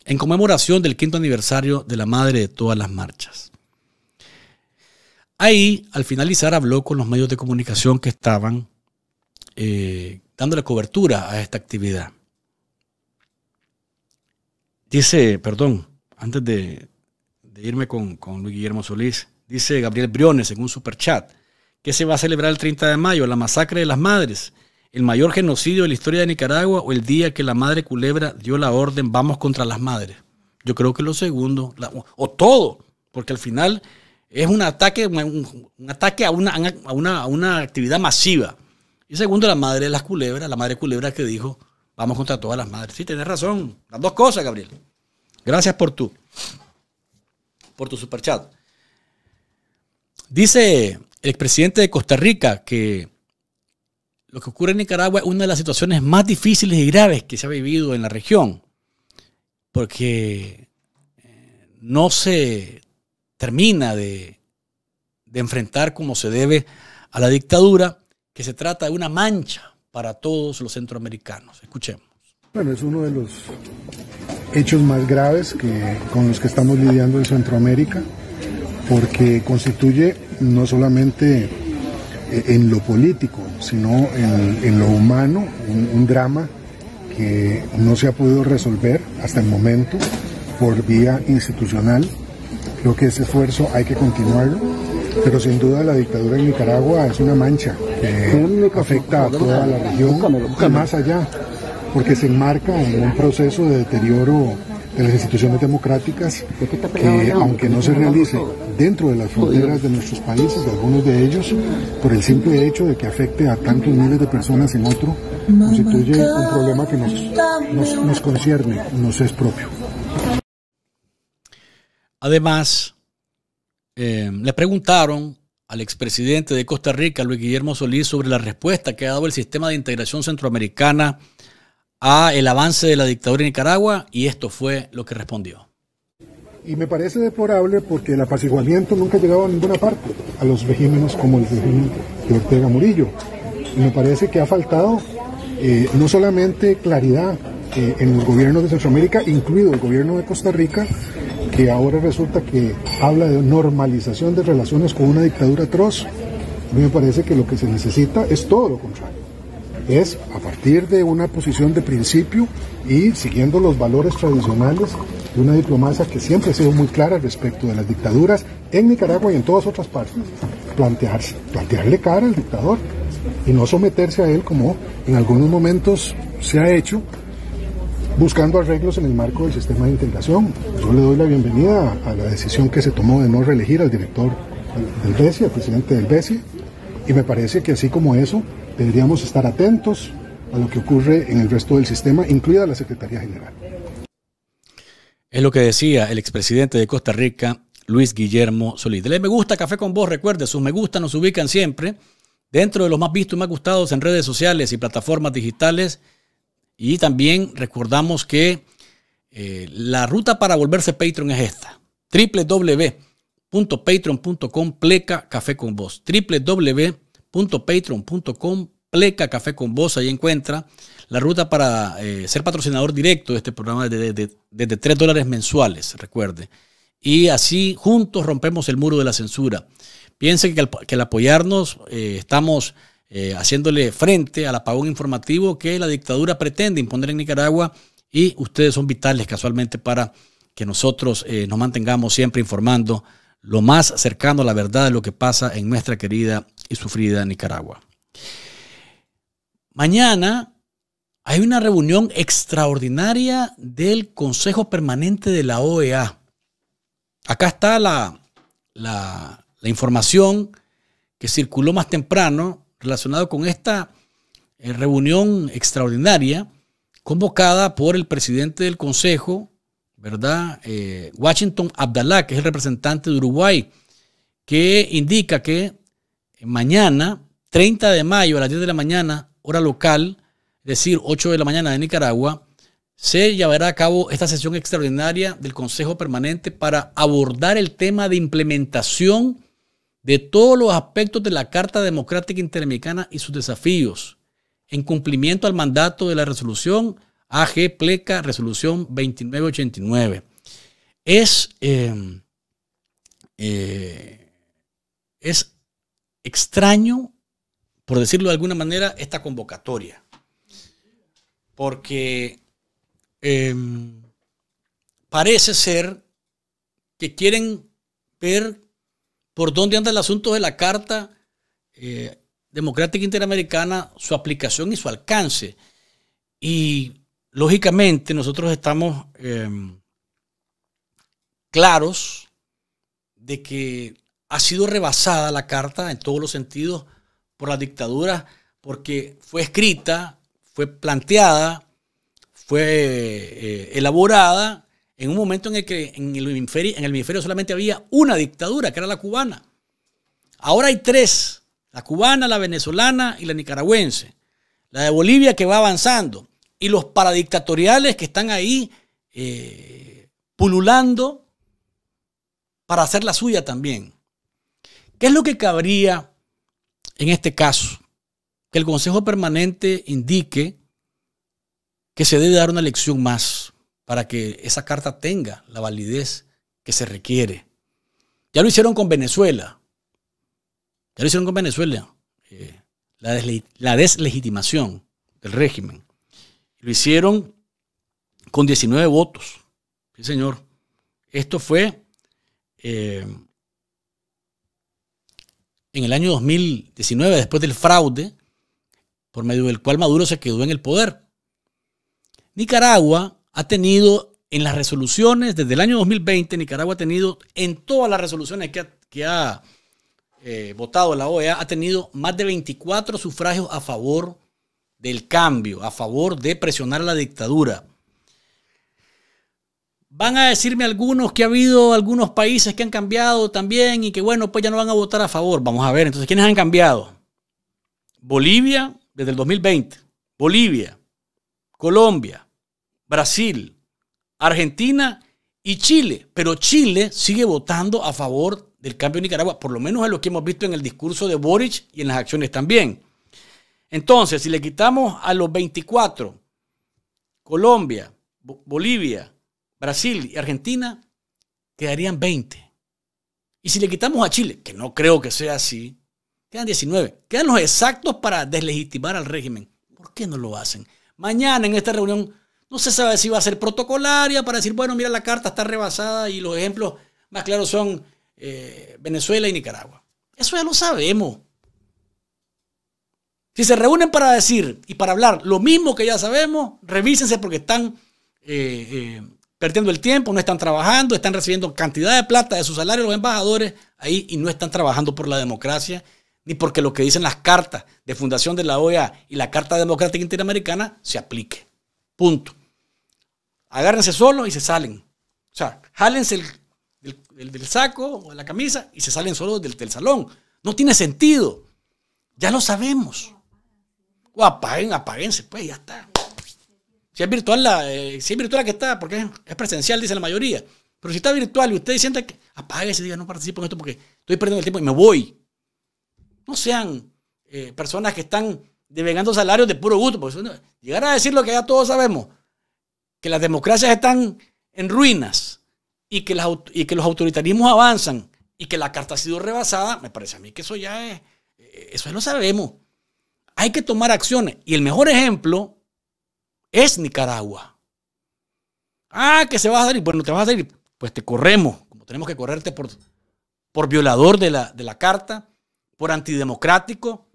en conmemoración del quinto aniversario de la madre de todas las marchas. Ahí, al finalizar, habló con los medios de comunicación que estaban eh, dando la cobertura a esta actividad. Dice, perdón, antes de, irme con, con Luis Guillermo Solís, dice Gabriel Briones en un superchat. ¿Qué se va a celebrar el 30 de mayo? ¿La masacre de las madres? ¿El mayor genocidio de la historia de Nicaragua o el día que la madre culebra dio la orden vamos contra las madres? Yo creo que lo segundo, o todo, porque al final es un ataque, un, ataque a una, actividad masiva. Y segundo, la madre de las culebras, la madre culebra que dijo, vamos contra todas las madres. Sí, tenés razón. Las dos cosas, Gabriel. Gracias por tu, por tu superchat. Dice el presidente de Costa Rica que lo que ocurre en Nicaragua es una de las situaciones más difíciles y graves que se ha vivido en la región, porque eh, no se termina de, enfrentar como se debe a la dictadura, que se trata de una mancha para todos los centroamericanos. Escuchemos. Bueno, es uno de los hechos más graves que, con los que estamos lidiando en Centroamérica porque constituye no solamente eh, en lo político, sino en, lo humano, un, drama que no se ha podido resolver hasta el momento por vía institucional. Creo que ese esfuerzo hay que continuarlo, pero sin duda la dictadura en Nicaragua es una mancha que afecta a toda la región y más allá, porque se enmarca en un proceso de deterioro de las instituciones democráticas que, aunque no se realice dentro de las fronteras de nuestros países, de algunos de ellos, por el simple hecho de que afecte a tantos miles de personas en otro, constituye un problema que nos, nos, concierne, nos es propio. Además, eh, le preguntaron al expresidente de Costa Rica, Luis Guillermo Solís, sobre la respuesta que ha dado el sistema de integración centroamericana a el avance de la dictadura en Nicaragua y esto fue lo que respondió. Y me parece deplorable porque el apaciguamiento nunca ha llegado a ninguna parte, a los regímenes como el de Ortega Murillo. me parece que ha faltado eh, no solamente claridad eh, en los gobiernos de Centroamérica, incluido el gobierno de Costa Rica, que ahora resulta que habla de normalización de relaciones con una dictadura atroz. A mí me parece que lo que se necesita es todo lo contrario es a partir de una posición de principio y siguiendo los valores tradicionales de una diplomacia que siempre ha sido muy clara respecto de las dictaduras en Nicaragua y en todas otras partes, plantearse, plantearle cara al dictador y no someterse a él como en algunos momentos se ha hecho buscando arreglos en el marco del sistema de integración. Yo le doy la bienvenida a la decisión que se tomó de no reelegir al director del BESI, al presidente del BESI, y me parece que así como eso, deberíamos estar atentos a lo que ocurre en el resto del sistema, incluida la Secretaría General. Es lo que decía el expresidente de Costa Rica, Luis Guillermo Solís. Les me gusta, café con vos. Recuerde, sus me gusta nos ubican siempre dentro de los más vistos y más gustados en redes sociales y plataformas digitales. Y también recordamos que eh, la ruta para volverse Patreon es esta: www.patreon.com pleca café con vos. www www.patreon.com pleca café con Ahí encuentra la ruta para eh, ser patrocinador directo de este programa desde de, 3 dólares mensuales, recuerde. Y así juntos rompemos el muro de la censura. piense que al, apoyarnos eh, estamos eh, haciéndole frente al apagón informativo que la dictadura pretende imponer en Nicaragua y ustedes son vitales casualmente para que nosotros nos mantengamos siempre informando lo más cercano a la verdad de lo que pasa en nuestra querida y sufrida Nicaragua. Mañana hay una reunión extraordinaria del Consejo Permanente de la OEA. Acá está la, la, información que circuló más temprano relacionada con esta eh, reunión extraordinaria convocada por el presidente del Consejo, ¿verdad? Eh, Washington Abdallah, que es el representante de Uruguay, que indica que mañana, 30 de mayo a las 10 de la mañana, hora local, es decir, 8 de la mañana de Nicaragua, se llevará a cabo esta sesión extraordinaria del Consejo Permanente para abordar el tema de implementación de todos los aspectos de la Carta Democrática Interamericana y sus desafíos, en cumplimiento al mandato de la resolución AG Pleca, resolución 2989. Es, eh, eh, es extraño, por decirlo de alguna manera, esta convocatoria. Porque em, parece ser que quieren ver por dónde anda el asunto de la Carta eh, Democrática Interamericana, su aplicación y su alcance. Y lógicamente nosotros estamos em, claros de que ha sido rebasada la carta en todos los sentidos por la dictadura porque fue escrita, fue planteada, fue eh, elaborada en un momento en el que en el, hemisferio, en hemisferio solamente había una dictadura, que era la cubana. Ahora hay tres, la cubana, la venezolana y la nicaragüense. La de Bolivia que va avanzando y los paradictatoriales que están ahí eh, pululando para hacer la suya también. ¿Qué es lo que cabría en este caso? Que el Consejo Permanente indique que se debe dar una elección más para que esa carta tenga la validez que se requiere. Ya lo hicieron con Venezuela. Ya lo hicieron con Venezuela. Eh, la, deslegitimación del régimen. Lo hicieron con 19 votos. Sí, señor. Esto fue eh, en el año 2019, después del fraude por medio del cual Maduro se quedó en el poder. Nicaragua ha tenido en las resoluciones, desde el año 2020, Nicaragua ha tenido en todas las resoluciones que ha, eh, votado la OEA, ha tenido más de 24 sufragios a favor del cambio, a favor de presionar a la dictadura. Van a decirme algunos que ha habido algunos países que han cambiado también y que bueno, pues ya no van a votar a favor. Vamos a ver, entonces, ¿quiénes han cambiado? Bolivia desde el 2020, Bolivia, Colombia, Brasil, Argentina y Chile. Pero Chile sigue votando a favor del cambio de Nicaragua, por lo menos es lo que hemos visto en el discurso de Boric y en las acciones también. Entonces, si le quitamos a los 24, Colombia, Bolivia, Brasil y Argentina, quedarían 20. Y si le quitamos a Chile, que no creo que sea así, quedan 19. Quedan los exactos para deslegitimar al régimen. ¿Por qué no lo hacen? Mañana en esta reunión no se sabe si va a ser protocolaria para decir, bueno, mira, la carta está rebasada y los ejemplos más claros son eh, Venezuela y Nicaragua. Eso ya lo sabemos. Si se reúnen para decir y para hablar lo mismo que ya sabemos, revísense porque están eh, eh, perdiendo el tiempo, no están trabajando, están recibiendo cantidad de plata de su salario los embajadores ahí y no están trabajando por la democracia, ni porque lo que dicen las cartas de fundación de la OEA y la Carta Democrática Interamericana se aplique. Punto. Agárrense solo y se salen. O sea, jálense el, del saco o la camisa y se salen solo del, salón. No tiene sentido. Ya lo sabemos. O apaguen, apáguense, pues ya está. Si es virtual, la, eh, virtual que está, porque es, presencial, dice la mayoría. Pero si está virtual y usted siente que apague ese diga, no participo en esto porque estoy perdiendo el tiempo y me voy. No sean eh, personas que están devengando salarios de puro gusto. llegar a decir lo que ya todos sabemos, que las democracias están en ruinas y que, y que los autoritarismos avanzan y que la carta ha sido rebasada, me parece a mí que eso ya es, eh, eso ya lo sabemos. Hay que tomar acciones. Y el mejor ejemplo es Nicaragua. Ah, que se va a salir. Bueno, te vas a salir. Pues te corremos, como tenemos que correrte por, por violador de la, carta, por antidemocrático,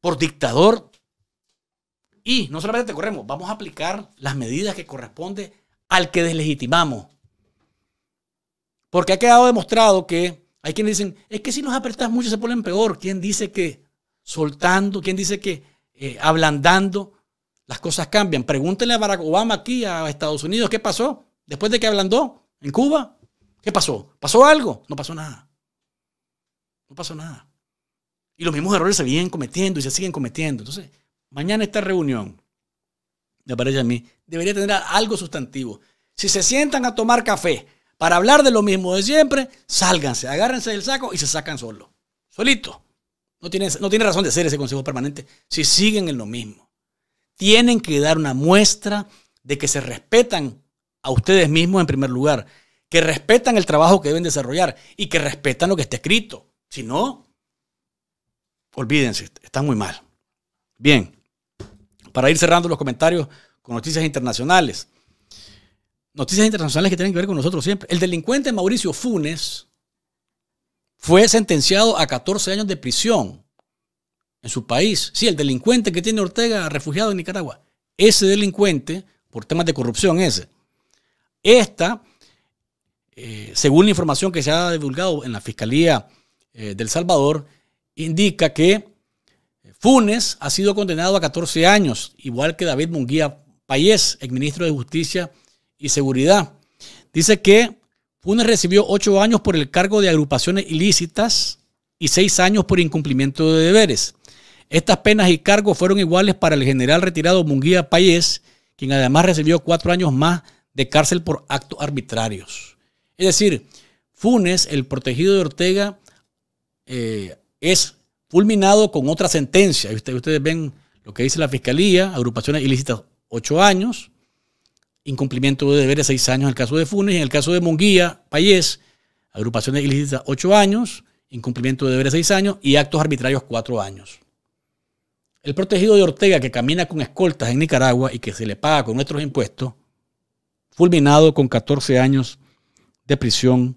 por dictador. Y no solamente te corremos, vamos a aplicar las medidas que corresponde al que deslegitimamos. Porque ha quedado demostrado que hay quienes dicen, es que si nos apretas mucho se ponen peor. ¿Quién dice que soltando, quién dice que eh, ablandando las cosas cambian. Pregúntenle a Barack Obama aquí, a Estados Unidos, ¿qué pasó? Después de que ablandó en Cuba, ¿qué pasó? ¿Pasó algo? No pasó nada. No pasó nada. Y los mismos errores se vienen cometiendo y se siguen cometiendo. Entonces, mañana esta reunión, me parece a mí, debería tener algo sustantivo. Si se sientan a tomar café para hablar de lo mismo de siempre, sálganse, agárrense del saco y se sacan solos. Solito. No tiene, no tiene razón de ser ese consejo permanente si siguen en lo mismo tienen que dar una muestra de que se respetan a ustedes mismos en primer lugar, que respetan el trabajo que deben desarrollar y que respetan lo que está escrito. Si no, olvídense, están muy mal. Bien, para ir cerrando los comentarios con noticias internacionales. Noticias internacionales que tienen que ver con nosotros siempre. El delincuente Mauricio Funes fue sentenciado a 14 años de prisión en su país. Sí, el delincuente que tiene Ortega refugiado en Nicaragua. Ese delincuente, por temas de corrupción ese. Esta, eh, según la información que se ha divulgado en la Fiscalía eh, del Salvador, indica que Funes ha sido condenado a 14 años, igual que David Munguía Payés, exministro de Justicia y Seguridad. Dice que Funes recibió 8 años por el cargo de agrupaciones ilícitas y 6 años por incumplimiento de deberes. Estas penas y cargos fueron iguales para el general retirado Munguía Payés, quien además recibió cuatro años más de cárcel por actos arbitrarios. Es decir, Funes, el protegido de Ortega, eh, es fulminado con otra sentencia. Ustedes, ven lo que dice la Fiscalía, agrupaciones ilícitas ocho años, incumplimiento de deberes seis años en el caso de Funes, en el caso de Munguía Payés, agrupaciones ilícitas ocho años, incumplimiento de deberes seis años y actos arbitrarios cuatro años. El protegido de Ortega que camina con escoltas en Nicaragua y que se le paga con nuestros impuestos, fulminado con 14 años de prisión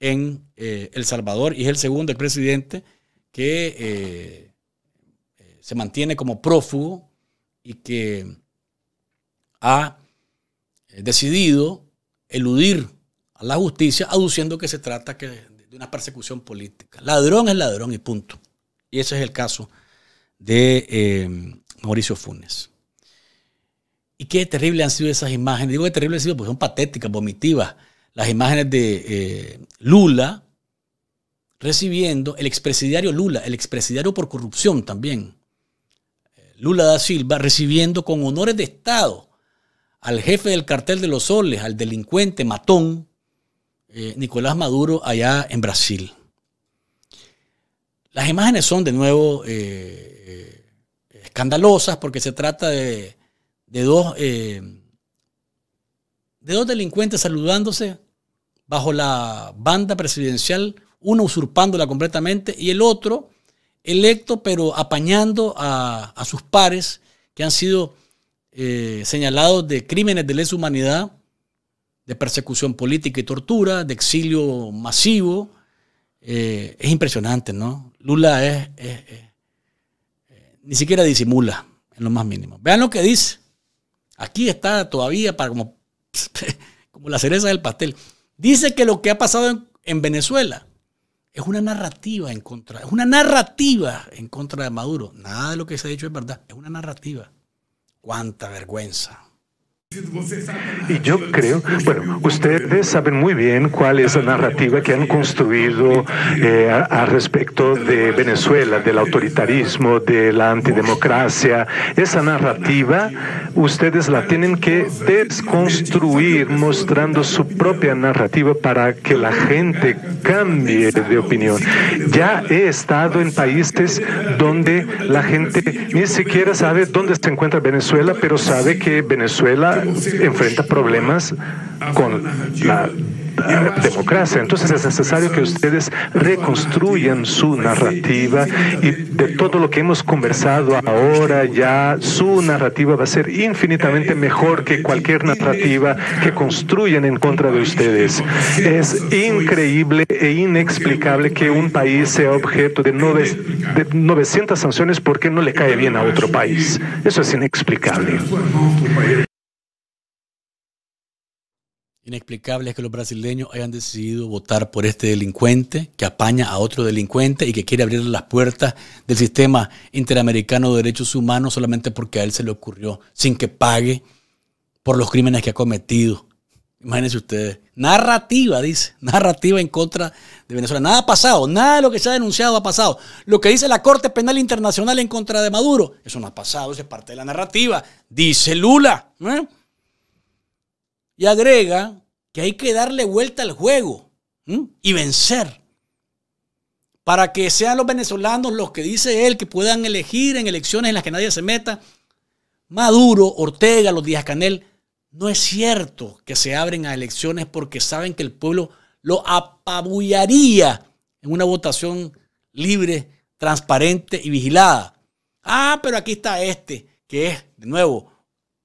en eh, El Salvador y es el segundo presidente que eh, eh, se mantiene como prófugo y que ha decidido eludir a la justicia aduciendo que se trata de una persecución política. Ladrón es ladrón y punto. Y ese es el caso de eh, Mauricio Funes. Y qué terrible han sido esas imágenes. Digo que terrible han sido porque son patéticas, vomitivas. Las imágenes de eh, Lula recibiendo, el expresidiario Lula, el expresidiario por corrupción también, eh, Lula da Silva, recibiendo con honores de Estado al jefe del cartel de los soles, al delincuente matón, Nicolás Maduro, allá en Brasil. Las imágenes son de nuevo eh, eh, escandalosas porque se trata de, dos, eh, de dos delincuentes saludándose bajo la banda presidencial, uno usurpándola completamente y el otro electo pero apañando a, sus pares que han sido señalados de crímenes de lesa humanidad, de persecución política y tortura, de exilio masivo, eh, es impresionante, ¿no? Lula es, eh, ni siquiera disimula en lo más mínimo. Vean lo que dice. Aquí está todavía para como, [laughs] como la cereza del pastel. Dice que lo que ha pasado en, en Venezuela es una narrativa en contra, es una narrativa en contra de Maduro. Nada de lo que se ha dicho es verdad, es una narrativa. Cuánta vergüenza. Y yo creo, bueno, ustedes saben muy bien cuál es la narrativa que han construido eh, al respecto de Venezuela, del autoritarismo, de la antidemocracia. Esa narrativa ustedes la tienen que desconstruir mostrando su propia narrativa para que la gente cambie de opinión. Ya he estado en países donde la gente ni siquiera sabe dónde se encuentra Venezuela, pero sabe que Venezuela enfrenta problemas con la democracia. Entonces es necesario que ustedes reconstruyan su narrativa y de todo lo que hemos conversado ahora ya, su narrativa va a ser infinitamente mejor que cualquier narrativa que construyan en contra de ustedes. Es increíble e inexplicable que un país sea objeto de, 900 sanciones porque no le cae bien a otro país. Eso es inexplicable. Inexplicable es que los brasileños hayan decidido votar por este delincuente que apaña a otro delincuente y que quiere abrir las puertas del sistema interamericano de derechos humanos solamente porque a él se le ocurrió, sin que pague por los crímenes que ha cometido. Imagínense ustedes. Narrativa, dice. Narrativa en contra de Venezuela. Nada ha pasado. Nada de lo que se ha denunciado ha pasado. Lo que dice la Corte Penal Internacional en contra de Maduro, eso no ha pasado. Eso es parte de la narrativa. Dice Lula. ¿eh? Y agrega que hay que darle vuelta al juego y vencer. Para que sean los venezolanos los que dice él que puedan elegir en elecciones en las que nadie se meta. Maduro, Ortega, los Díaz Canel, no es cierto que se abren a elecciones porque saben que el pueblo lo apabullaría en una votación libre, transparente y vigilada. Ah, pero aquí está este, que es, de nuevo,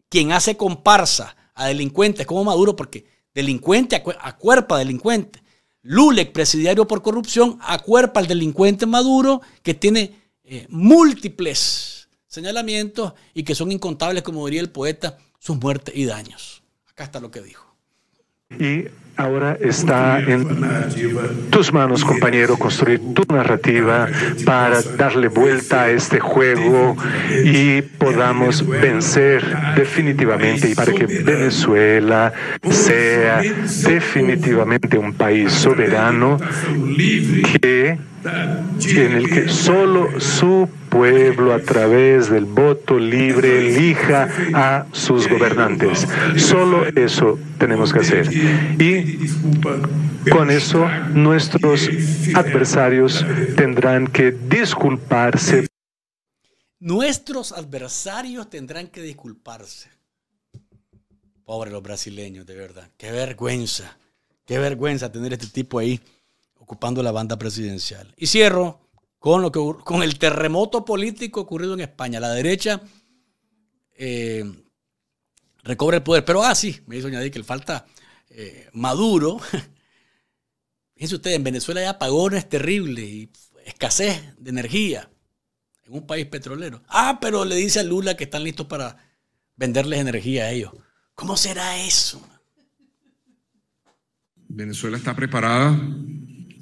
quien hace comparsa a delincuentes como Maduro, porque delincuente acuerpa a delincuente. Lulek, presidiario por corrupción, acuerpa al delincuente Maduro que tiene eh, múltiples señalamientos y que son incontables, como diría el poeta, sus muertes y daños. Acá está lo que dijo. Y Ahora está en tus manos, compañero, construir tu narrativa para darle vuelta a este juego y podamos vencer definitivamente y para que Venezuela sea definitivamente un país soberano que en el que solo su pueblo a través del voto libre elija a sus gobernantes. Solo eso tenemos que hacer. Y con eso nuestros adversarios tendrán que disculparse. Nuestros adversarios tendrán que disculparse. Pobre los brasileños, de verdad. Qué vergüenza. Qué vergüenza tener este tipo ahí ocupando la banda presidencial. Y cierro con, lo que, con el terremoto político ocurrido en España. La derecha eh, recobre recobra el poder. Pero, ah, sí, me hizo añadir que falta eh, maduro, [laughs] fíjense ustedes, en Venezuela hay apagones terribles y escasez de energía en un país petrolero. Ah, pero le dice a Lula que están listos para venderles energía a ellos. ¿Cómo será eso? Venezuela está preparada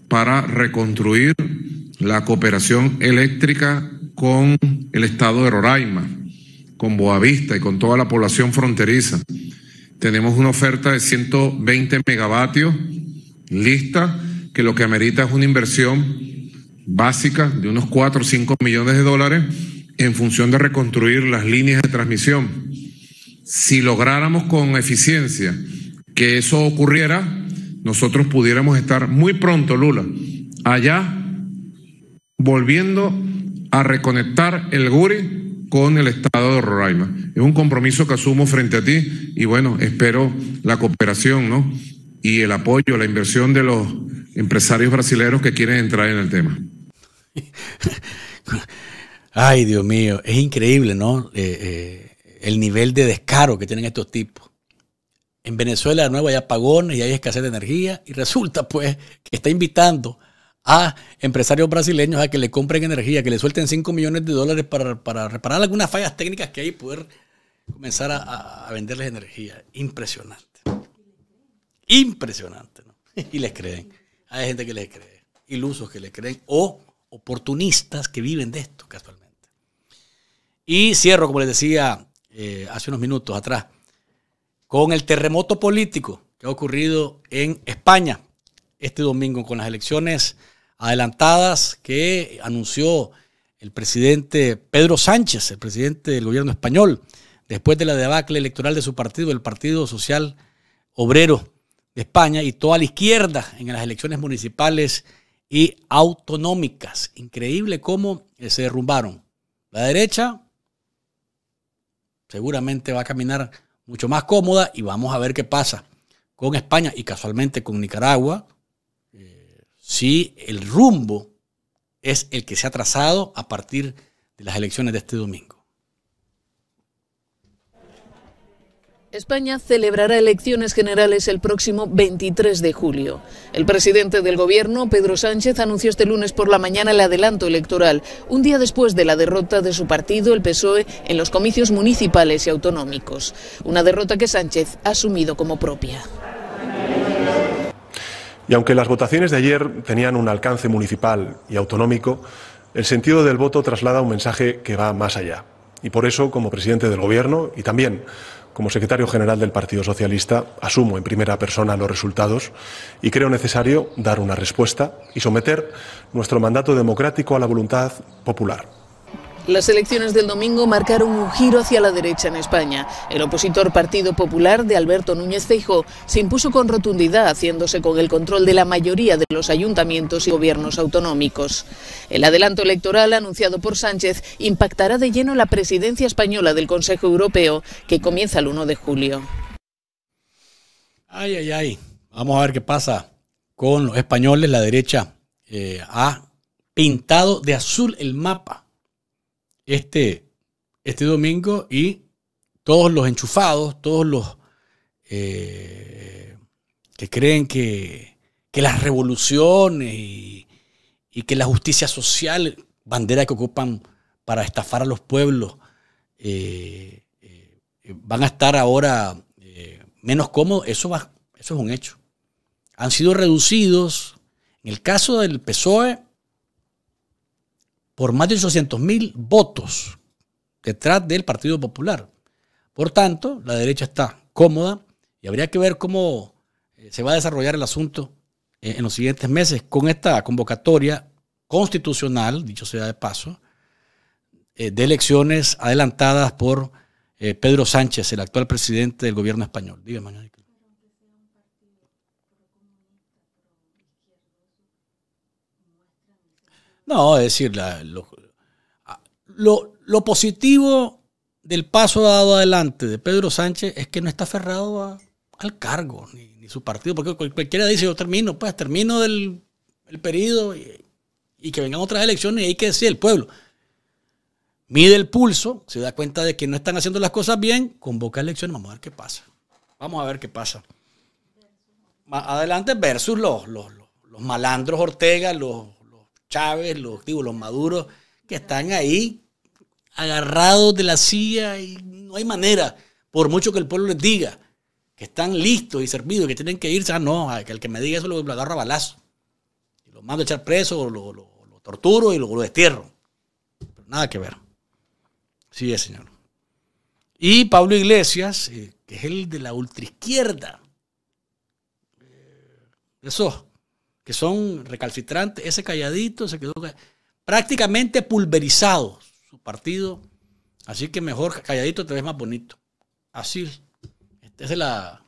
para reconstruir la cooperación eléctrica con el estado de Roraima, con Boavista y con toda la población fronteriza. Tenemos una oferta de 120 megavatios lista, que lo que amerita es una inversión básica de unos 4 o 5 millones de dólares en función de reconstruir las líneas de transmisión. Si lográramos con eficiencia que eso ocurriera, nosotros pudiéramos estar muy pronto, Lula, allá volviendo a reconectar el Guri con el Estado de Roraima. Es un compromiso que asumo frente a ti y bueno, espero la cooperación ¿no? y el apoyo, la inversión de los empresarios brasileños que quieren entrar en el tema. [laughs] Ay, Dios mío, es increíble, ¿no? Eh, eh, el nivel de descaro que tienen estos tipos. En Venezuela de nuevo hay apagones y hay escasez de energía y resulta pues que está invitando a empresarios brasileños a que le compren energía, que le suelten 5 millones de dólares para, reparar algunas fallas técnicas que hay y poder comenzar a, venderles energía. Impresionante. Impresionante. ¿no? Y les creen. Hay gente que les cree. Ilusos que les creen. O oportunistas que viven de esto casualmente. Y cierro, como les decía eh, hace unos minutos atrás, con el terremoto político que ha ocurrido en España este domingo con las elecciones adelantadas que anunció el presidente Pedro Sánchez, el presidente del gobierno español, después de la debacle electoral de su partido, el Partido Social Obrero de España, y toda la izquierda en las elecciones municipales y autonómicas. Increíble cómo eh, se derrumbaron. La derecha seguramente va a caminar mucho más cómoda y vamos a ver qué pasa con España y casualmente con Nicaragua, si el rumbo es el que se ha trazado a partir de las elecciones de este domingo. España celebrará elecciones generales el próximo 23 de julio. El presidente del gobierno, Pedro Sánchez, anunció este lunes por la mañana el adelanto electoral, un día después de la derrota de su partido, el PSOE, en los comicios municipales y autonómicos. Una derrota que Sánchez ha asumido como propia. Y aunque las votaciones de ayer tenían un alcance municipal y autonómico, el sentido del voto traslada un mensaje que va más allá. Y por eso, como presidente del Gobierno y también como secretario general del Partido Socialista, asumo en primera persona los resultados y creo necesario dar una respuesta y someter nuestro mandato democrático a la voluntad popular. Las elecciones del domingo marcaron un giro hacia la derecha en España. El opositor Partido Popular de Alberto Núñez Feijóo se impuso con rotundidad, haciéndose con el control de la mayoría de los ayuntamientos y gobiernos autonómicos. El adelanto electoral anunciado por Sánchez impactará de lleno la presidencia española del Consejo Europeo, que comienza el 1 de julio. Ay, ay, ay. Vamos a ver qué pasa con los españoles. La derecha eh, ha pintado de azul el mapa este, este domingo y todos los enchufados, todos los eh, que creen que, las revoluciones y, que la justicia social, bandera que ocupan para estafar a los pueblos, eh, eh, van a estar ahora menos cómodos, eso, va, eso es un hecho. Han sido reducidos. En el caso del PSOE, por más de 800.000 mil votos detrás del Partido Popular. Por tanto, la derecha está cómoda y habría que ver cómo eh, se va a desarrollar el asunto eh, en los siguientes meses con esta convocatoria constitucional, dicho sea de paso, eh, de elecciones adelantadas por Pedro Sánchez, el actual presidente del gobierno español. Dígame, No, es decir, ah, lo, positivo del paso dado adelante de Pedro Sánchez es que no está aferrado al cargo ni, su partido, porque cualquiera dice yo termino, pues termino del, el periodo y, que vengan otras elecciones y hay que decir el pueblo. Mide el pulso, se da cuenta de que no están haciendo las cosas bien, convoca elecciones, vamos a ver qué pasa. Vamos a ver qué pasa. adelante versus los, los, los malandros Ortega, los Chávez, los, digo, los maduros, que están ahí agarrados de la silla y no hay manera, por mucho que el pueblo les diga que están listos y servidos, que tienen que irse, ah, no, que el que me diga eso lo, lo agarro a balazo. Y lo mando a echar preso, lo, torturo y lo, lo destierro. Pero nada que ver. Sí señor. Y Pablo Iglesias, eh, que es el de la ultraizquierda, eh, Eso son recalcitrantes, ese calladito se quedó prácticamente pulverizado su partido. Así que mejor calladito te ves más bonito. Así, esa es la,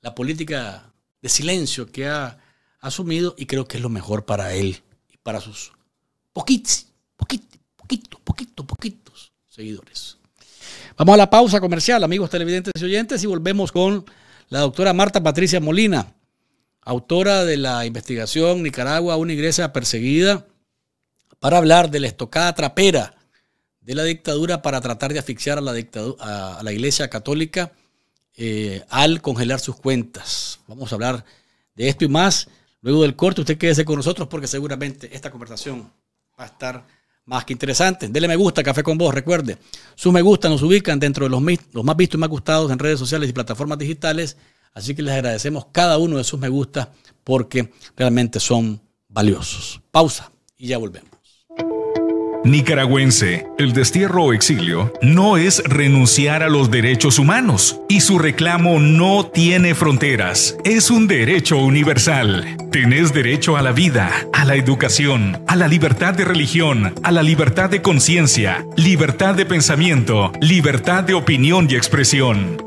la política de silencio que ha asumido y creo que es lo mejor para él y para sus poquitos, poquitos, poquitos, poquitos seguidores. Vamos a la pausa comercial, amigos televidentes y oyentes, y volvemos con la doctora Marta Patricia Molina autora de la investigación Nicaragua, una iglesia perseguida, para hablar de la estocada trapera de la dictadura para tratar de asfixiar a la, dictadura a la iglesia católica eh, al congelar sus cuentas. Vamos a hablar de esto y más. Luego del corte, usted quédese con nosotros porque seguramente esta conversación va a estar más que interesante. Dele me gusta, Café con Vos, recuerde. Sus me gusta nos ubican dentro de los más vistos y más gustados en redes sociales y plataformas digitales Así que les agradecemos cada uno de sus me gusta porque realmente son valiosos. Pausa y ya volvemos. Nicaragüense, el destierro o exilio no es renunciar a los derechos humanos y su reclamo no tiene fronteras, es un derecho universal. Tenés derecho a la vida, a la educación, a la libertad de religión, a la libertad de conciencia, libertad de pensamiento, libertad de opinión y expresión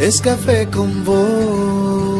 es café con vos.